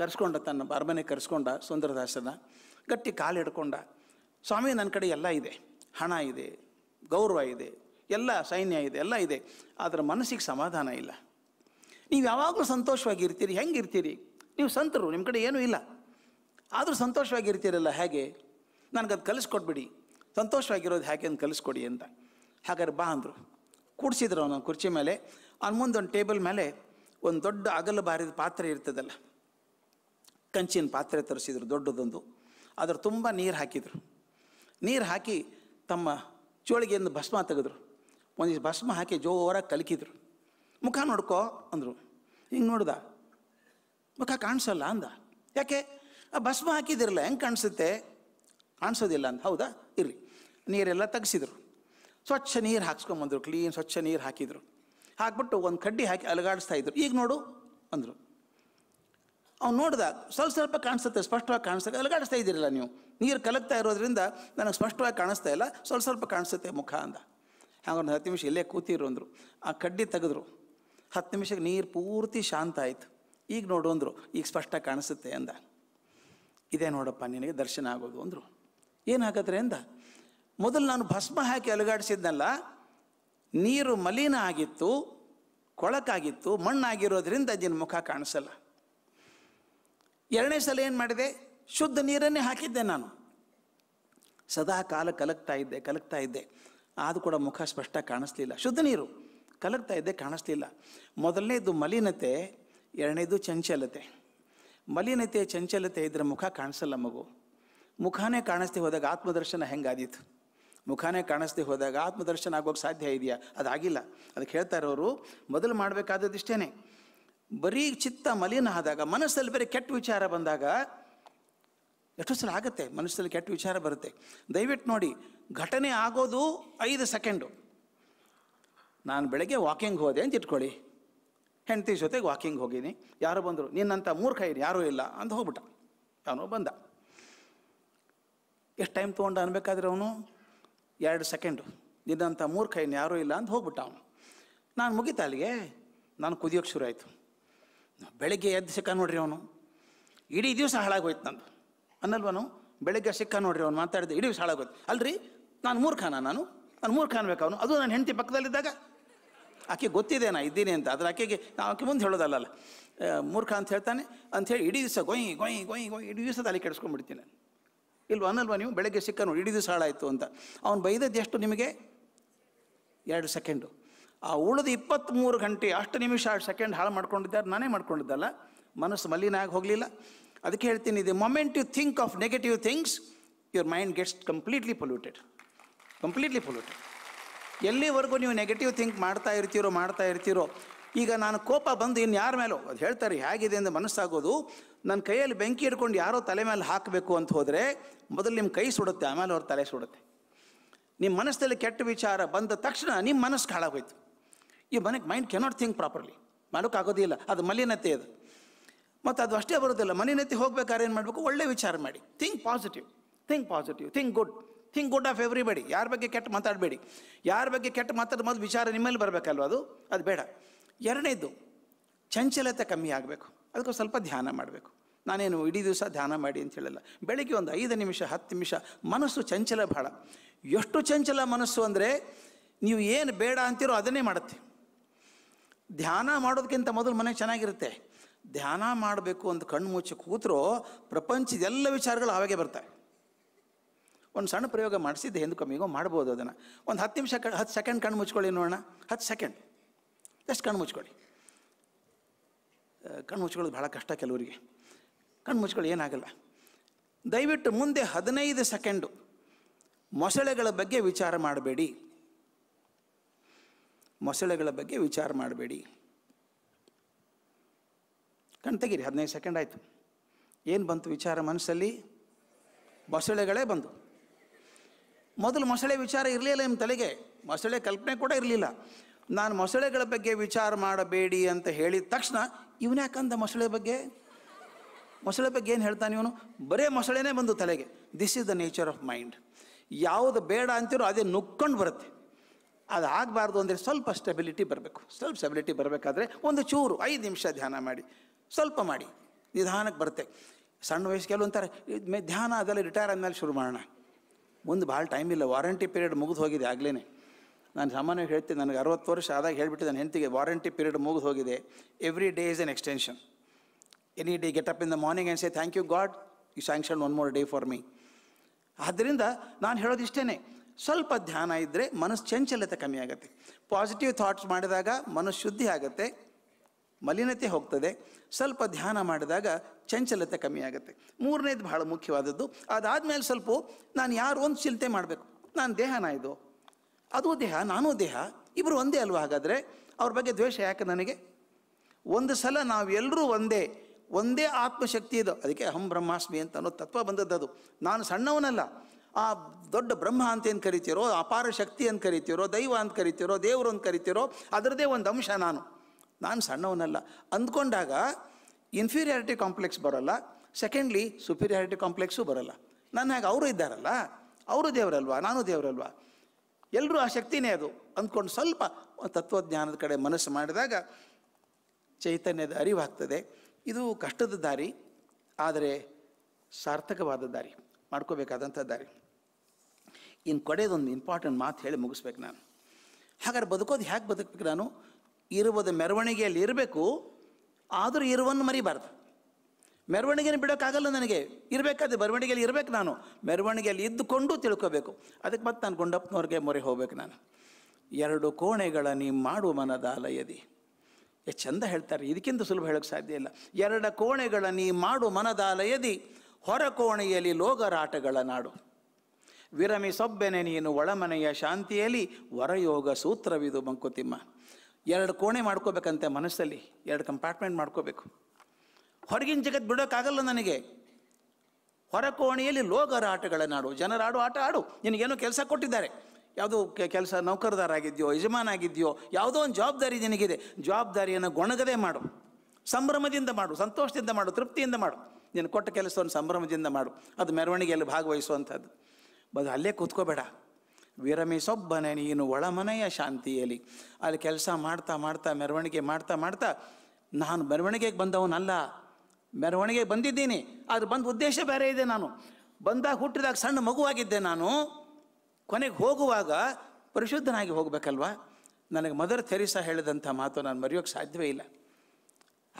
ಕರ್ಸ್ಕೊಂಡ ತನ್ನ ಬಾರ್ಮನೆ ಕರೆಸ್ಕೊಂಡ ಸುಂದರದಾಸನ ಗಟ್ಟಿ ಕಾಲು ಹಿಡ್ಕೊಂಡ ಸ್ವಾಮಿ ನನ್ನ ಕಡೆ ಎಲ್ಲ ಇದೆ ಹಣ ಇದೆ ಗೌರವ ಇದೆ ಎಲ್ಲ ಸೈನ್ಯ ಇದೆ ಎಲ್ಲ ಇದೆ ಆದರೆ ಮನಸ್ಸಿಗೆ ಸಮಾಧಾನ ಇಲ್ಲ ನೀವು ಯಾವಾಗಲೂ ಸಂತೋಷವಾಗಿ ಸಂತೋಷವಾಗಿರ್ತೀರಿ ಹೆಂಗಿರ್ತೀರಿ ನೀವು ಸಂತರು ನಿಮ್ಮ ಕಡೆ ಏನೂ ಇಲ್ಲ ಆದರೂ ಸಂತೋಷವಾಗಿ ಇರ್ತೀರಲ್ಲ ಹೇಗೆ ನನಗದು ಕಲಿಸ್ಕೊಟ್ಬಿಡಿ ಸಂತೋಷವಾಗಿರೋದು ಹೇಗೆ ಅಂತ ಕಲಿಸ್ಕೊಡಿ ಅಂತ ಹಾಗಾದ್ರೆ ಬಾ ಅಂದರು ಕೂಡಿಸಿದ್ರು ಅವನ ಕುರ್ಚಿ ಮೇಲೆ ಅವ್ನ ಮುಂದೊಂದು ಟೇಬಲ್ ಮೇಲೆ ಒಂದು ದೊಡ್ಡ ಅಗಲು ಬಾರಿದ ಪಾತ್ರೆ ಇರ್ತದಲ್ಲ ಕಂಚಿನ ಪಾತ್ರೆ ತರಿಸಿದ್ರು ದೊಡ್ಡದೊಂದು ಅದ್ರ ತುಂಬ ನೀರು ಹಾಕಿದರು ನೀರು ಹಾಕಿ ತಮ್ಮ ಚೋಳಿಗೆಯಿಂದ ಭಸ್ಮ ತೆಗೆದ್ರು ಒಂದಿಷ್ಟು ಭಸ್ಮ ಹಾಕಿ ಜೋರಾಗಿ ಕಲಕಿದ್ರು ಮುಖ ನೋಡ್ಕೋ ಅಂದರು ಹಿಂಗೆ ನೋಡ್ದ ಮುಖ ಕಾಣಿಸಲ್ಲ ಅಂದ ಯಾಕೆ ಆ ಭಸ್ಮ ಹಾಕಿದಿರಲ್ಲ ಹೆಂಗೆ ಕಾಣಿಸುತ್ತೆ ಕಾಣಿಸೋದಿಲ್ಲ ಅಂತ ಹೌದಾ ಇರ್ರಿ ನೀರೆಲ್ಲ ತೆಗ್ಸಿದ್ರು ಸ್ವಚ್ಛ ನೀರು ಹಾಕ್ಸ್ಕೊಂಬಂದರು ಕ್ಲೀನ್ ಸ್ವಚ್ಛ ನೀರು ಹಾಕಿದರು ಹಾಕ್ಬಿಟ್ಟು ಒಂದು ಕಡ್ಡಿ ಹಾಕಿ ಅಲಗಾಡಿಸ್ತಾ ಇದ್ರು ಈಗ ನೋಡು ಅಂದರು ಅವ್ನು ನೋಡಿದಾಗ ಸ್ವಲ್ಪ ಸ್ವಲ್ಪ ಕಾಣಿಸುತ್ತೆ ಸ್ಪಷ್ಟವಾಗಿ ಕಾಣಿಸ್ತಾ ಅಲಗಾಡಿಸ್ತಾ ಇದ್ದೀರಲ್ಲ ನೀವು ನೀರು ಕಲಗ್ತಾ ಇರೋದ್ರಿಂದ ನನಗೆ ಸ್ಪಷ್ಟವಾಗಿ ಕಾಣಿಸ್ತಾ ಇಲ್ಲ ಸ್ವಲ್ಪ ಸ್ವಲ್ಪ ಕಾಣಿಸುತ್ತೆ ಮುಖ ಅಂದ ಹಾಗೊಂದು ಹತ್ತು ನಿಮಿಷ ಇಲ್ಲೇ ಕೂತಿರು ಅಂದರು ಆ ಕಡ್ಡಿ ತೆಗೆದ್ರು ಹತ್ತು ನಿಮಿಷಕ್ಕೆ ನೀರು ಪೂರ್ತಿ ಶಾಂತ ಆಯಿತು ಈಗ ನೋಡು ಅಂದರು ಈಗ ಸ್ಪಷ್ಟ ಕಾಣಿಸುತ್ತೆ ಅಂದ ಇದೇ ನೋಡಪ್ಪ ನಿನಗೆ ದರ್ಶನ ಆಗೋದು ಅಂದರು ಏನು ಅಂದ ಮೊದಲು ನಾನು ಭಸ್ಮ ಹಾಕಿ ಅಲುಗಾಡಿಸಿದ್ನಲ್ಲ ನೀರು ಮಲಿನ ಆಗಿತ್ತು ಕೊಳಕಾಗಿತ್ತು ಮಣ್ಣಾಗಿರೋದ್ರಿಂದ ನಿನ್ನ ಮುಖ ಕಾಣಿಸಲ್ಲ ಎರಡನೇ ಸಲ ಏನು ಮಾಡಿದೆ ಶುದ್ಧ ನೀರನ್ನೇ ಹಾಕಿದ್ದೆ ನಾನು ಸದಾ ಕಾಲ ಕಲಕ್ತಾ ಇದ್ದೆ ಕಲಕ್ತಾ ಇದ್ದೆ ಆದರೂ ಕೂಡ ಮುಖ ಸ್ಪಷ್ಟ ಕಾಣಿಸ್ಲಿಲ್ಲ ಶುದ್ಧ ನೀರು ಕಲರ್ತಾ ಇದ್ದೆ ಕಾಣಿಸ್ತಿಲ್ಲ ಮೊದಲನೇದು ಮಲಿನತೆ ಎರಡನೇದು ಚಂಚಲತೆ ಮಲಿನತೆ ಚಂಚಲತೆ ಇದ್ರ ಮುಖ ಕಾಣಿಸಲ್ಲ ಮಗು ಮುಖಾನೇ ಕಾಣಿಸ್ತಿ ಹೋದಾಗ ಆತ್ಮದರ್ಶನ ಹೆಂಗಾದೀತು ಮುಖಾನೇ ಕಾಣಿಸ್ತಿ ಹೋದಾಗ ಆತ್ಮದರ್ಶನ ಆಗೋಕೆ ಸಾಧ್ಯ ಇದೆಯಾ ಅದಾಗಿಲ್ಲ ಅದಕ್ಕೆ ಹೇಳ್ತಾ ಇರೋರು ಮೊದಲು ಮಾಡಬೇಕಾದದ್ದಿಷ್ಟೇ ಬರೀ ಚಿತ್ತ ಮಲಿನ ಆದಾಗ ಮನಸ್ಸಲ್ಲಿ ಬೇರೆ ಕೆಟ್ಟ ವಿಚಾರ ಬಂದಾಗ ಎಷ್ಟು ಸಲ ಆಗುತ್ತೆ ಮನಸ್ಸಲ್ಲಿ ಕೆಟ್ಟ ವಿಚಾರ ಬರುತ್ತೆ ದಯವಿಟ್ಟು ನೋಡಿ ಘಟನೆ ಆಗೋದು ಐದು ಸೆಕೆಂಡು ನಾನು ಬೆಳಗ್ಗೆ ವಾಕಿಂಗ್ ಹೋದೆ ಅಂತ ಇಟ್ಕೊಳ್ಳಿ ಹೆಂಡತಿ ಜೊತೆಗೆ ವಾಕಿಂಗ್ ಹೋಗಿನಿ ಯಾರು ಬಂದರು ನಿನ್ನಂಥ ಮೂರ್ಖ ಏನು ಯಾರೂ ಇಲ್ಲ ಅಂತ ಹೋಗ್ಬಿಟ್ಟ ಅವನು ಬಂದ ಎಷ್ಟು ಟೈಮ್ ತೊಗೊಂಡು ಅನ್ಬೇಕಾದ್ರೆ ಅವನು ಎರಡು ಸೆಕೆಂಡು ನಿನ್ನಂಥ ಮೂರ್ಖ ಇನ್ನು ಯಾರೂ ಇಲ್ಲ ಅಂತ ಹೋಗ್ಬಿಟ್ಟ ಅವನು ನಾನು ಮುಗಿತ ಅಲ್ಲಿಗೆ ನಾನು ಕುದಿಯೋಕ್ಕೆ ಶುರು ಆಯಿತು ಬೆಳಿಗ್ಗೆ ಎದ್ದು ಸಿಕ್ಕ ನೋಡ್ರಿ ಅವನು ಇಡೀ ದಿವಸ ಹಾಳಾಗೋಯ್ತು ನಂದು ಅನ್ನಲ್ವನು ಬೆಳಗ್ಗೆ ಸಿಕ್ಕ ನೋಡ್ರಿ ಅವನು ಮಾತಾಡಿದೆ ಇಡೀ ದಿವಸ ಹಾಳಾಗೋಯ್ತು ಅಲ್ರಿ ನಾನು ಮೂರ್ಖನ ನಾನು ನಾನು ಮೂರ್ಖ ಅನ್ಬೇಕು ಅವನು ಅದು ನಾನು ಹೆಂಡತಿ ಪಕ್ಕದಲ್ಲಿದ್ದಾಗ ಆಕೆ ಗೊತ್ತಿದೆ ನಾ ಇದ್ದೀನಿ ಅಂತ ಅದ್ರ ಆಕೆಗೆ ಆಕೆ ಮುಂದೆ ಹೇಳೋದಲ್ಲ ಮೂರ್ಖ ಅಂತ ಹೇಳ್ತಾನೆ ಅಂಥೇಳಿ ಇಡೀ ದಿವಸ ಗೊಯ್ ಗೊಯ್ ಗೊಯ್ ಗೊಯ್ ಇಡೀ ದಿವಸ ತಲೆ ಕೆಡಿಸ್ಕೊಂಡ್ಬಿಡ್ತೀನಿ ನಾನು ಇಲ್ವ ಅನ್ನಲ್ವ ನೀವು ಬೆಳಗ್ಗೆ ಸಿಕ್ಕ ನೋಡಿ ಇಡೀ ದಿವಸ ಹಾಳಾಯಿತು ಅಂತ ಅವ್ನು ಬೈದದ್ದು ಎಷ್ಟು ನಿಮಗೆ ಎರಡು ಸೆಕೆಂಡು ಆ ಉಳಿದು ಇಪ್ಪತ್ತ್ಮೂರು ಗಂಟೆ ಅಷ್ಟು ನಿಮಿಷ ಎರಡು ಸೆಕೆಂಡ್ ಹಾಳು ಮಾಡ್ಕೊಂಡಿದ್ದಾರೆ ನಾನೇ ಮಾಡ್ಕೊಂಡಿದ್ದಲ್ಲ ಮನಸ್ಸು ಮಲಿನ ಆಗಿ ಹೋಗಲಿಲ್ಲ ಅದಕ್ಕೆ ಹೇಳ್ತೀನಿ ಇದೆ moment you think of negative things your mind gets completely polluted completely polluted ಎಲ್ಲಿವರೆಗೂ ನೀವು ನೆಗೆಟಿವ್ ಥಿಂಕ್ ಮಾಡ್ತಾ ಇರ್ತೀರೋ ಮಾಡ್ತಾ ಇರ್ತೀರೋ ಈಗ ನಾನು ಕೋಪ ಬಂದು ಇನ್ನು ಯಾರ ಮೇಲೋ ಅದು ಹೇಳ್ತಾರೆ ಹೇಗಿದೆ ಅಂತ ಮನಸ್ಸಾಗೋದು ನನ್ನ ಕೈಯಲ್ಲಿ ಬೆಂಕಿ ಹಿಡ್ಕೊಂಡು ಯಾರೋ ತಲೆ ಮೇಲೆ ಹಾಕಬೇಕು ಅಂತ ಹೋದರೆ ಮೊದಲು ನಿಮ್ಮ ಕೈ ಸುಡುತ್ತೆ ಆಮೇಲೆ ಅವ್ರ ತಲೆ ಸುಡುತ್ತೆ ನಿಮ್ಮ ಮನಸ್ಸಲ್ಲಿ ಕೆಟ್ಟ ವಿಚಾರ ಬಂದ ತಕ್ಷಣ ನಿಮ್ಮ ಮನಸ್ಸು ಹಾಳಾಗೋಯ್ತು ಈ ಮನೆಗೆ ಮೈಂಡ್ ಕೆನಾಟ್ ಥಿಂಕ್ ಪ್ರಾಪರ್ಲಿ ಮಾಡೋಕ್ಕಾಗೋದಿಲ್ಲ ಅದು ಮಲಿನತೆ ಅದು ಮತ್ತು ಅದು ಅಷ್ಟೇ ಬರೋದಿಲ್ಲ ಮಲಿನತೆ ಹೋಗ್ಬೇಕಾದ್ರೆ ಏನು ಮಾಡಬೇಕು ಒಳ್ಳೆ ವಿಚಾರ ಮಾಡಿ think positive think positive think good think good of everybody ಯಾರ ಬಗ್ಗೆ ಕೆಟ್ಟ ಮಾತಾಡಬೇಡಿ ಯಾರ ಬಗ್ಗೆ ಕೆಟ್ಟ ಮಾತಾಡೋದು ಮೊದಲು ವಿಚಾರ ನಿಮ್ಮಲ್ಲಿ ಬರಬೇಕಲ್ವ ಅದು ಅದು ಬೇಡ ಎರಡನೇದು ಚಂಚಲತೆ ಕಮ್ಮಿ ಆಗಬೇಕು ಅದಕ್ಕೂ ಸ್ವಲ್ಪ ಧ್ಯಾನ ಮಾಡಬೇಕು ನಾನೇನು ಇಡೀ ದಿವಸ ಧ್ಯಾನ ಮಾಡಿ ಅಂತ ಹೇಳಲ್ಲ ಬೆಳಗ್ಗೆ ಒಂದು ಐದು ನಿಮಿಷ ಹತ್ತು ನಿಮಿಷ ಮನಸ್ಸು ಚಂಚಲ ಭಾಳ ಎಷ್ಟು ಚಂಚಲ ಮನಸ್ಸು ಅಂದರೆ ನೀವು ಏನು ಬೇಡ ಅಂತೀರೋ ಅದನ್ನೇ ಮಾಡುತ್ತೆ ಧ್ಯಾನ ಮಾಡೋದಕ್ಕಿಂತ ಮೊದಲು ಮನೆ ಚೆನ್ನಾಗಿರುತ್ತೆ ಧ್ಯಾನ ಮಾಡಬೇಕು ಅಂತ ಕಣ್ಣು ಮುಚ್ಚಿ ಕೂತ್ರೋ ಪ್ರಪಂಚದ ಎಲ್ಲ ವಿಚಾರಗಳು ಅವಾಗೆ ಬರ್ತವೆ ಒಂದು ಸಣ್ಣ ಪ್ರಯೋಗ ಮಾಡಿಸಿದ್ದೆ ಹೆಂದು ಕಮ್ಮಿಗೋ ಮಾಡ್ಬೋದು ಅದನ್ನು ಒಂದು ಹತ್ತು ನಿಮಿಷ ಕ ಹತ್ತು ಸೆಕೆಂಡ್ ಕಣ್ಣು ಮುಚ್ಕೊಳ್ಳಿ ನೋಡೋಣ ಹತ್ತು ಸೆಕೆಂಡ್ ಜಸ್ಟ್ ಕಣ್ಣು ಮುಚ್ಕೊಳ್ಳಿ ಕಣ್ಣು ಮುಚ್ಕೊಳ್ಳೋದು ಭಾಳ ಕಷ್ಟ ಕೆಲವರಿಗೆ ಕಣ್ಣು ಮುಚ್ಕೊಳ್ಳಿ ಏನಾಗಲ್ಲ ದಯವಿಟ್ಟು ಮುಂದೆ ಹದಿನೈದು ಸೆಕೆಂಡು ಮೊಸಳೆಗಳ ಬಗ್ಗೆ ವಿಚಾರ ಮಾಡಬೇಡಿ ಮೊಸಳೆಗಳ ಬಗ್ಗೆ ವಿಚಾರ ಮಾಡಬೇಡಿ ಕಣ್ ತೆಗೀರಿ ಹದಿನೈದು ಸೆಕೆಂಡ್ ಆಯಿತು ಏನು ಬಂತು ವಿಚಾರ ಮನಸ್ಸಲ್ಲಿ ಮೊಸಳೆಗಳೇ ಬಂತು ಮೊದಲು ಮೊಸಳೆ ವಿಚಾರ ಇರಲಿಲ್ಲ ನಿಮ್ಮ ತಲೆಗೆ ಮೊಸಳೆ ಕಲ್ಪನೆ ಕೂಡ ಇರಲಿಲ್ಲ ನಾನು ಮೊಸಳೆಗಳ ಬಗ್ಗೆ ವಿಚಾರ ಮಾಡಬೇಡಿ ಅಂತ ಹೇಳಿದ ತಕ್ಷಣ ಇವನ್ಯಾಕಂದ ಮೊಸಳೆ ಬಗ್ಗೆ ಮೊಸಳೆ ಬಗ್ಗೆ ಏನು ಹೇಳ್ತಾನೆ ಇವನು ಬರೇ ಮೊಸಳೆನೇ ಬಂದು ತಲೆಗೆ this is the nature of mind ಯಾವುದು ಬೇಡ ಅಂತೀರೋ ಅದೇ ನುಕ್ಕೊಂಡು ಬರುತ್ತೆ ಅದು ಆಗಬಾರ್ದು ಅಂದರೆ ಸ್ವಲ್ಪ ಸ್ಟೆಬಿಲಿಟಿ ಬರಬೇಕು ಸ್ವಲ್ಪ ಸ್ಟೆಬಿಲಿಟಿ ಬರಬೇಕಾದ್ರೆ ಒಂದು ಚೂರು ಐದು ನಿಮಿಷ ಧ್ಯಾನ ಮಾಡಿ ಸ್ವಲ್ಪ ಮಾಡಿ ನಿಧಾನಕ್ಕೆ ಬರುತ್ತೆ ಸಣ್ಣ ವಯಸ್ಸು ಕೆಲವು ಅಂತಾರೆ ಧ್ಯಾನ ಅದೆಲ್ಲ ರಿಟೈರ್ ಆದಮೇಲೆ ಶುರು ಮಾಡೋಣ ಮುಂದೆ ಭಾಳ ಟೈಮ್ ಇಲ್ಲ ವಾರಂಟಿ ಪೀರಿಯಡ್ ಮುಗಿದು ಹೋಗಿದೆ ಆಗಲೇ ನಾನು ಸಾಮಾನ್ಯವಾಗಿ ಹೇಳ್ತೀನಿ ನನಗೆ ಅರವತ್ತು ವರ್ಷ ಆದಾಗ ಹೇಳಿಬಿಟ್ಟು ನನ್ನ ಹೆಂಡತಿಗೆ ವಾರಂಟಿ ಪೀರಿಯಡ್ ಮುಗಿದು ಹೋಗಿದೆ every day is an extension any day get up in the morning and say thank you God you sanction one more day for me ಆದ್ದರಿಂದ ನಾನು ಹೇಳೋದು ಇಷ್ಟೇ ಸ್ವಲ್ಪ ಧ್ಯಾನ ಇದ್ದರೆ ಮನಸ್ಸು ಚಂಚಲತೆ ಕಮ್ಮಿ ಆಗುತ್ತೆ ಪಾಸಿಟಿವ್ ಥಾಟ್ಸ್ ಮಾಡಿದಾಗ ಮನಸ್ಸು ಶುದ್ಧಿ ಆಗುತ್ತೆ ಮಲಿನತೆ ಹೋಗ್ತದೆ ಸ್ವಲ್ಪ ಧ್ಯಾನ ಮಾಡಿದಾಗ ಚಂಚಲತೆ ಕಮ್ಮಿ ಆಗುತ್ತೆ ಮೂರನೇದು ಭಾಳ ಮುಖ್ಯವಾದದ್ದು ಅದಾದಮೇಲೆ ಸ್ವಲ್ಪ ನಾನು ಯಾರು ಒಂದು ಚಿಂತೆ ಮಾಡಬೇಕು ನಾನು ದೇಹನ ಇದು ಅದು ದೇಹ ನಾನೂ ದೇಹ ಇಬ್ಬರು ಒಂದೇ ಅಲ್ವಾ ಹಾಗಾದರೆ ಅವ್ರ ಬಗ್ಗೆ ದ್ವೇಷ ಯಾಕೆ ನನಗೆ ಒಂದು ಸಲ ನಾವೆಲ್ಲರೂ ಒಂದೇ ಒಂದೇ ಆತ್ಮಶಕ್ತಿ ಇದು ಅದಕ್ಕೆ ಅಹಂ ಬ್ರಹ್ಮಾಸ್ಮಿ ಅಂತ ಅನ್ನೋ ತತ್ವ ಬಂದದ್ದು ನಾನು ಸಣ್ಣವನಲ್ಲ ಆ ದೊಡ್ಡ ಬ್ರಹ್ಮ ಅಂತ ಏನು ಕರಿತೀರೋ ಅಪಾರ ಶಕ್ತಿ ಅಂತ ಕರಿತೀರೋ ದೈವ ಅಂತ ಕರಿತೀರೋ ದೇವರು ಅಂತ ಕರಿತೀರೋ ಅದರದೇ ಒಂದು ಅಂಶ ನಾನು ನಾನು ಸಣ್ಣವನಲ್ಲ ಅಂದ್ಕೊಂಡಾಗ ಇನ್ಫೀರಿಯಾರಿಟಿ ಕಾಂಪ್ಲೆಕ್ಸ್ ಬರೋಲ್ಲ ಸೆಕೆಂಡ್ಲಿ ಸುಪೀರಿಯಾರಿಟಿ ಕಾಂಪ್ಲೆಕ್ಸು ಬರೋಲ್ಲ ನನ್ನ ಹಾಗೆ ಅವರು ಇದ್ದಾರಲ್ಲ ಅವರು ದೇವರಲ್ವಾ ನಾನು ದೇವರಲ್ವಾ ಎಲ್ಲರೂ ಆ ಶಕ್ತಿನೇ ಅದು ಅಂದ್ಕೊಂಡು ಸ್ವಲ್ಪ ತತ್ವಜ್ಞಾನದ ಕಡೆ ಮನಸ್ಸು ಮಾಡಿದಾಗ ಚೈತನ್ಯದ ಅರಿವಾಗ್ತದೆ ಇದು ಕಷ್ಟದ ದಾರಿ ಆದರೆ ಸಾರ್ಥಕವಾದ ದಾರಿ ಮಾಡ್ಕೋಬೇಕಾದಂಥ ದಾರಿ ಇನ್ನು ಕೊಡೋದೊಂದು ಇಂಪಾರ್ಟೆಂಟ್ ಮಾತು ಹೇಳಿ ಮುಗಿಸ್ಬೇಕು ನಾನು ಹಾಗಾದ್ರೆ ಬದುಕೋದು ಹೇಗೆ ಬದುಕಬೇಕು ನಾನು ಇರುವುದು ಮೆರವಣಿಗೆಯಲ್ಲಿ ಇರಬೇಕು ಆದರೂ ಇರುವನ್ನು ಮರಿಬಾರ್ದು ಮೆರವಣಿಗೆನ ಬಿಡೋಕ್ಕಾಗಲ್ಲ ನನಗೆ ಇರಬೇಕಾದ್ರೆ ಬರವಣಿಗೆಯಲ್ಲಿ ಇರಬೇಕು ನಾನು ಮೆರವಣಿಗೆಯಲ್ಲಿ ಇದ್ದುಕೊಂಡು ತಿಳ್ಕೋಬೇಕು ಅದಕ್ಕೆ ಮತ್ತೆ ನಾನು ಗುಂಡಪ್ಪನವ್ರಿಗೆ ಮೊರೆ ಹೋಗ್ಬೇಕು ನಾನು ಎರಡು ಕೋಣೆಗಳ ನೀ ಮಾಡು ಮನದ ಅಲಯದಿ ಎಷ್ಟು ಚಂದ ಹೇಳ್ತಾರೆ ಇದಕ್ಕಿಂತ ಸುಲಭ ಹೇಳೋಕ್ಕೆ ಸಾಧ್ಯ ಇಲ್ಲ ಎರಡ ಕೋಣೆಗಳ ನೀ ಮಾಡು ಮನದ ಅಲಯದಿ ಹೊರ ಕೋಣೆಯಲ್ಲಿ ಲೋಗರಾಟಗಳ ನಾಡು ವಿರಮಿಸೊಬ್ಬೆನೆ ನೀನು ಒಳಮನೆಯ ಶಾಂತಿಯಲ್ಲಿ ವರಯೋಗ ಸೂತ್ರವಿದು ಮಂಕುತಿಮ್ಮ ಎರಡು ಕೋಣೆ ಮಾಡ್ಕೋಬೇಕಂತೆ ಮನಸ್ಸಲ್ಲಿ ಎರಡು ಕಂಪಾರ್ಟ್ಮೆಂಟ್ ಮಾಡ್ಕೋಬೇಕು ಹೊರಗಿನ ಜಗತ್ತು ಬಿಡೋಕ್ಕಾಗಲ್ಲ ನನಗೆ ಹೊರ ಕೋಣೆಯಲ್ಲಿ ಲೋಗರ ಆಟಗಳನ್ನಾಡು ಜನರಾಡು ಆಟ ಆಡು ನಿನಗೇನೋ ಕೆಲಸ ಕೊಟ್ಟಿದ್ದಾರೆ ಯಾವುದೋ ಕೆಲಸ ಯಜಮಾನ ಆಗಿದೆಯೋ ಯಾವುದೋ ಒಂದು ಜವಾಬ್ದಾರಿ ನಿನಗಿದೆ ಜವಾಬ್ದಾರಿಯನ್ನು ಗೊಣಗದೆ ಮಾಡು ಸಂಭ್ರಮದಿಂದ ಮಾಡು ಸಂತೋಷದಿಂದ ಮಾಡು ತೃಪ್ತಿಯಿಂದ ಮಾಡು ನೀನು ಕೊಟ್ಟ ಕೆಲಸವನ್ನು ಸಂಭ್ರಮದಿಂದ ಮಾಡು ಅದು ಮೆರವಣಿಗೆಯಲ್ಲಿ ಭಾಗವಹಿಸುವಂಥದ್ದು ಬದು ಅಲ್ಲೇ ಕೂತ್ಕೋಬೇಡ ವಿರಮಿಸೊಬ್ಬನೆ ನೀನು ಒಳಮನೆಯ ಶಾಂತಿಯಲ್ಲಿ ಅಲ್ಲಿ ಕೆಲಸ ಮಾಡ್ತಾ ಮಾಡ್ತಾ ಮೆರವಣಿಗೆ ಮಾಡ್ತಾ ಮಾಡ್ತಾ ನಾನು ಮೆರವಣಿಗೆಗೆ ಬಂದವನಲ್ಲ ಮೆರವಣಿಗೆಗೆ ಬಂದಿದ್ದೀನಿ ಅದು ಬಂದ ಉದ್ದೇಶ ಬೇರೆ ಇದೆ ನಾನು ಬಂದಾಗ ಹುಟ್ಟಿದಾಗ ಸಣ್ಣ ಮಗುವಾಗಿದ್ದೆ ನಾನು ಕೊನೆಗೆ ಹೋಗುವಾಗ ಪರಿಶುದ್ಧನಾಗಿ ಹೋಗಬೇಕಲ್ವಾ ನನಗೆ ಮದರ್ ಥೆರಿಸಾ ಹೇಳಿದಂಥ ಮಾತು ನಾನು ಮರೆಯೋಕೆ ಸಾಧ್ಯವೇ ಇಲ್ಲ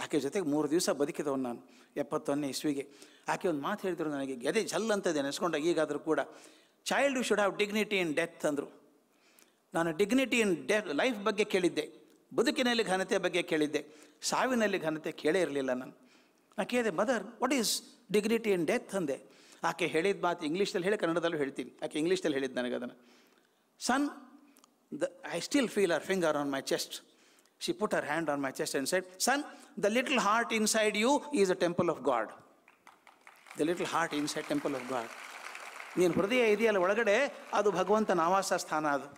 ಆಕೆ ಜೊತೆಗೆ ಮೂರು ದಿವಸ ಬದುಕಿದವನು ನಾನು ಎಪ್ಪತ್ತೊಂದನೇ ಇಸ್ವಿಗೆ ಆಕೆ ಒಂದು ಮಾತು ಹೇಳಿದ್ರು ನನಗೆ ಗೆದೆ ಜಲ್ ಅಂತ ನೆನೆಸ್ಕೊಂಡಾಗ ಈಗಾದರೂ ಕೂಡ child should have dignity in death ಅಂದರು ನಾನು ಡಿಗ್ನಿಟಿ ಇನ್ ಡೆತ್ ಲೈಫ್ ಬಗ್ಗೆ ಕೇಳಿದ್ದೆ ಬದುಕಿನಲ್ಲಿ ಘನತೆ ಬಗ್ಗೆ ಕೇಳಿದ್ದೆ ಸಾವಿನಲ್ಲಿ ಘನತೆ ಕೇಳೇ ಇರಲಿಲ್ಲ ನಾನು ನಾನು ಕೇಳಿದೆ mother what is dignity in death ಅಂದೆ ಆಕೆ ಹೇಳಿದ ಮಾತು ಇಂಗ್ಲೀಷಲ್ಲಿ ಹೇಳಿ ಕನ್ನಡದಲ್ಲೂ ಹೇಳ್ತೀನಿ ಆಕೆ ಇಂಗ್ಲೀಷಲ್ಲಿ ಹೇಳಿದ್ದು ನನಗೆ ಅದನ್ನು son the I still feel her finger on my chest she put her hand on my chest and said son the little heart inside you is a temple of God the little heart inside temple of God ನೀನು ಹೃದಯ ಇದೆಯಲ್ಲ ಒಳಗಡೆ ಅದು ಭಗವಂತನ ಆವಾಸ ಸ್ಥಾನ ಅದು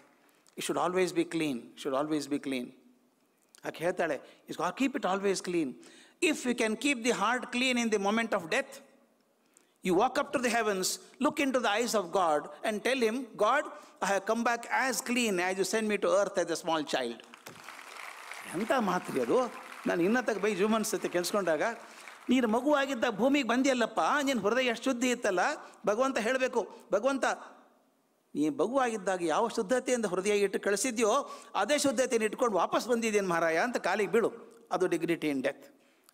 it should always be clean should always be clean ಅಕ ಹೇಳ್ತಾಳೆ is called keep it always clean if you can keep the heart clean in the moment of death you walk up to the heavens look into the eyes of god and tell him god i have come back as clean as you send me to earth as a small child ಅಂತಾ ಮಾತ್ರ ಅದು ನಾನು ಇನ್ನ ತಗ್ ಬಿ ಹ್ಯೂಮನ್ ಅಂತ ಕೇಳಿಸಿಕೊಂಡಾಗ ನೀನು ಮಗುವಾಗಿದ್ದ ಭೂಮಿಗೆ ಬಂದಿಯಲ್ಲಪ್ಪ ನಿನ್ನ ಹೃದಯ ಎಷ್ಟು ಶುದ್ಧಿ ಇತ್ತಲ್ಲ ಭಗವಂತ ಹೇಳಬೇಕು ಭಗವಂತ ನೀ ಮಗುವಾಗಿದ್ದಾಗ ಯಾವ ಶುದ್ಧತೆಯಿಂದ ಹೃದಯ ಇಟ್ಟು ಕಳಿಸಿದ್ಯೋ ಅದೇ ಶುದ್ಧತೆಯನ್ನು ಇಟ್ಕೊಂಡು ವಾಪಸ್ ಬಂದಿದ್ದೇನು ಮಹಾರಾಯ ಅಂತ ಕಾಲಿಗೆ ಬೀಳು ಅದು ಡಿಗ್ನಿಟಿ ಇನ್ ಡೆತ್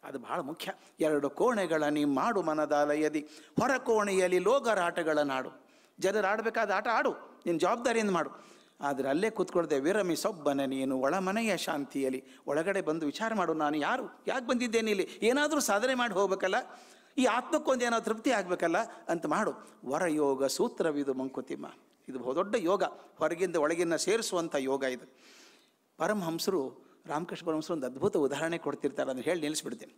ಅದು ಬಹಳ ಮುಖ್ಯ ಎರಡು ಕೋಣೆಗಳ ನೀ ಮಾಡು ಮನದಾಲಯದಿ ಹೊರ ಕೋಣೆಯಲ್ಲಿ ಲೋಗರಾಟಗಳ ನಾಡು ಜನರು ಆಡಬೇಕಾದ ಆಟ ಆಡು ನಿನ್ನ ಜವಾಬ್ದಾರಿಯಿಂದ ಮಾಡು ಆದರೆ ಅಲ್ಲೇ ಕೂತ್ಕೊಳ್ಳದೆ ವಿರಮಿ ಸೊಬ್ಬನೆ ನೀನು ಒಳಮನೆಯ ಶಾಂತಿಯಲ್ಲಿ ಒಳಗಡೆ ಬಂದು ವಿಚಾರ ಮಾಡು ನಾನು ಯಾರು ಯಾಕೆ ಬಂದಿದ್ದೇನೆ ಇಲ್ಲಿ ಏನಾದರೂ ಸಾಧನೆ ಮಾಡಿ ಹೋಗ್ಬೇಕಲ್ಲ ಈ ಆತ್ಮಕ್ಕೊಂದು ಏನೋ ತೃಪ್ತಿ ಆಗಬೇಕಲ್ಲ ಅಂತ ಮಾಡು ವರಯೋಗ ಸೂತ್ರವಿದು ಮಂಕುತಿಮ್ಮ ಇದು ಬಹುದೊಡ್ಡ ಯೋಗ ಹೊರಗಿಂದ ಒಳಗಿನ ಸೇರಿಸುವಂಥ ಯೋಗ ಇದು ಪರಮಹಂಸರು ರಾಮಕೃಷ್ಣ ಪರಮಹಂಸರು ಒಂದು ಅದ್ಭುತ ಉದಾಹರಣೆ ಕೊಡ್ತಿರ್ತಾರೆ ಅಂತ ಹೇಳಿ ನಿಲ್ಲಿಸ್ಬಿಡ್ತೀನಿ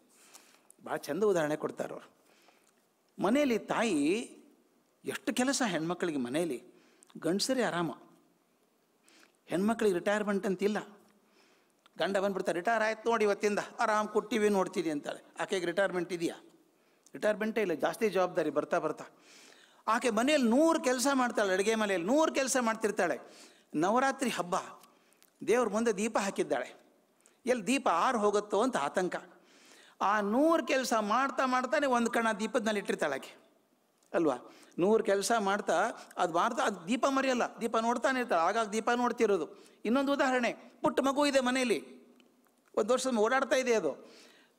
ಭಾಳ ಚಂದ ಉದಾಹರಣೆ ಕೊಡ್ತಾರೆ ಅವರು ಮನೆಯಲ್ಲಿ ತಾಯಿ ಎಷ್ಟು ಕೆಲಸ ಹೆಣ್ಮಕ್ಳಿಗೆ ಮನೆಯಲ್ಲಿ ಗಂಡಸರೇ ಆರಾಮ ಹೆಣ್ಮಕ್ಳಿಗೆ ರಿಟೈರ್ಮೆಂಟ್ ಅಂತಿಲ್ಲ ಗಂಡ ಬಂದ್ಬಿಡ್ತಾರೆ ರಿಟೈರ್ ಆಯ್ತು ನೋಡಿ ಇವತ್ತಿಂದ ಆರಾಮ್ ಕೊಟ್ಟಿವಿ ನೋಡ್ತೀವಿ ಅಂತಾಳೆ ಆಕೆಗೆ ರಿಟೈರ್ಮೆಂಟ್ ಇದೆಯಾ ರಿಟೈರ್ಮೆಂಟೇ ಇಲ್ಲ ಜಾಸ್ತಿ ಜವಾಬ್ದಾರಿ ಬರ್ತಾ ಬರ್ತಾ ಆಕೆ ಮನೆಯಲ್ಲಿ ನೂರು ಕೆಲಸ ಮಾಡ್ತಾಳೆ ಅಡುಗೆ ಮನೆಯಲ್ಲಿ ನೂರು ಕೆಲಸ ಮಾಡ್ತಿರ್ತಾಳೆ ನವರಾತ್ರಿ ಹಬ್ಬ ದೇವ್ರ ಮುಂದೆ ದೀಪ ಹಾಕಿದ್ದಾಳೆ ಎಲ್ಲಿ ದೀಪ ಆರು ಹೋಗುತ್ತೋ ಅಂತ ಆತಂಕ ಆ ನೂರು ಕೆಲಸ ಮಾಡ್ತಾ ಮಾಡ್ತಾನೆ ಒಂದು ಕಣ ದೀಪದ ಮೇಲೆ ಇಟ್ಟಿರ್ತಾಳೆ ಆಕೆ ಅಲ್ವಾ ನೂರು ಕೆಲಸ ಮಾಡ್ತಾ ಅದು ಮಾಡ್ತಾ ಅದು ದೀಪ ಮರೆಯಲ್ಲ ದೀಪ ನೋಡ್ತಾನೆ ಇರ್ತಾಳೆ ಆಗಾಗ ದೀಪ ನೋಡ್ತಿರೋದು ಇನ್ನೊಂದು ಉದಾಹರಣೆ ಪುಟ್ಟ ಮಗು ಇದೆ ಮನೆಯಲ್ಲಿ ಒಂದು ವರ್ಷದ ಓಡಾಡ್ತಾ ಇದೆ ಅದು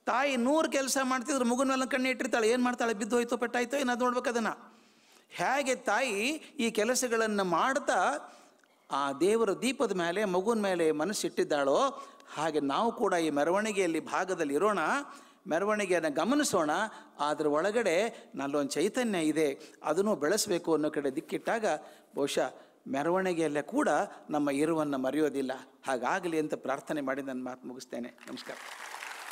ತಾಯಿ ನೂರು ಕೆಲಸ ಮಾಡ್ತಿದ್ರು ಮಗುನ ಮೇಲೆ ಕಣ್ಣು ಇಟ್ಟಿರ್ತಾಳೆ ಏನು ಮಾಡ್ತಾಳೆ ಬಿದ್ದು ಹೋಯ್ತೋ ಪೆಟ್ಟಾಯ್ತು ಏನದು ನೋಡ್ಬೇಕು ಅದನ್ನು ಹೇಗೆ ತಾಯಿ ಈ ಕೆಲಸಗಳನ್ನು ಮಾಡ್ತಾ ಆ ದೇವರ ದೀಪದ ಮೇಲೆ ಮಗುನ ಮೇಲೆ ಮನಸ್ಸಿಟ್ಟಿದ್ದಾಳೋ ಹಾಗೆ ನಾವು ಕೂಡ ಈ ಮೆರವಣಿಗೆಯಲ್ಲಿ ಭಾಗದಲ್ಲಿ ಇರೋಣ ಮೆರವಣಿಗೆಯನ್ನು ಗಮನಿಸೋಣ ಅದರ ಒಳಗಡೆ ನಲ್ಲೊಂದು ಚೈತನ್ಯ ಇದೆ ಅದನ್ನು ಬೆಳೆಸಬೇಕು ಅನ್ನೋ ಕಡೆ ದಿಕ್ಕಿಟ್ಟಾಗ ಬಹುಶಃ ಮೆರವಣಿಗೆಯಲ್ಲೇ ಕೂಡ ನಮ್ಮ ಇರುವನ್ನು ಮರೆಯೋದಿಲ್ಲ ಹಾಗಾಗಲಿ ಅಂತ ಪ್ರಾರ್ಥನೆ ಮಾಡಿ ನನ್ನ ಮಾತು ಮುಗಿಸ್ತೇನೆ ನಮಸ್ಕಾರ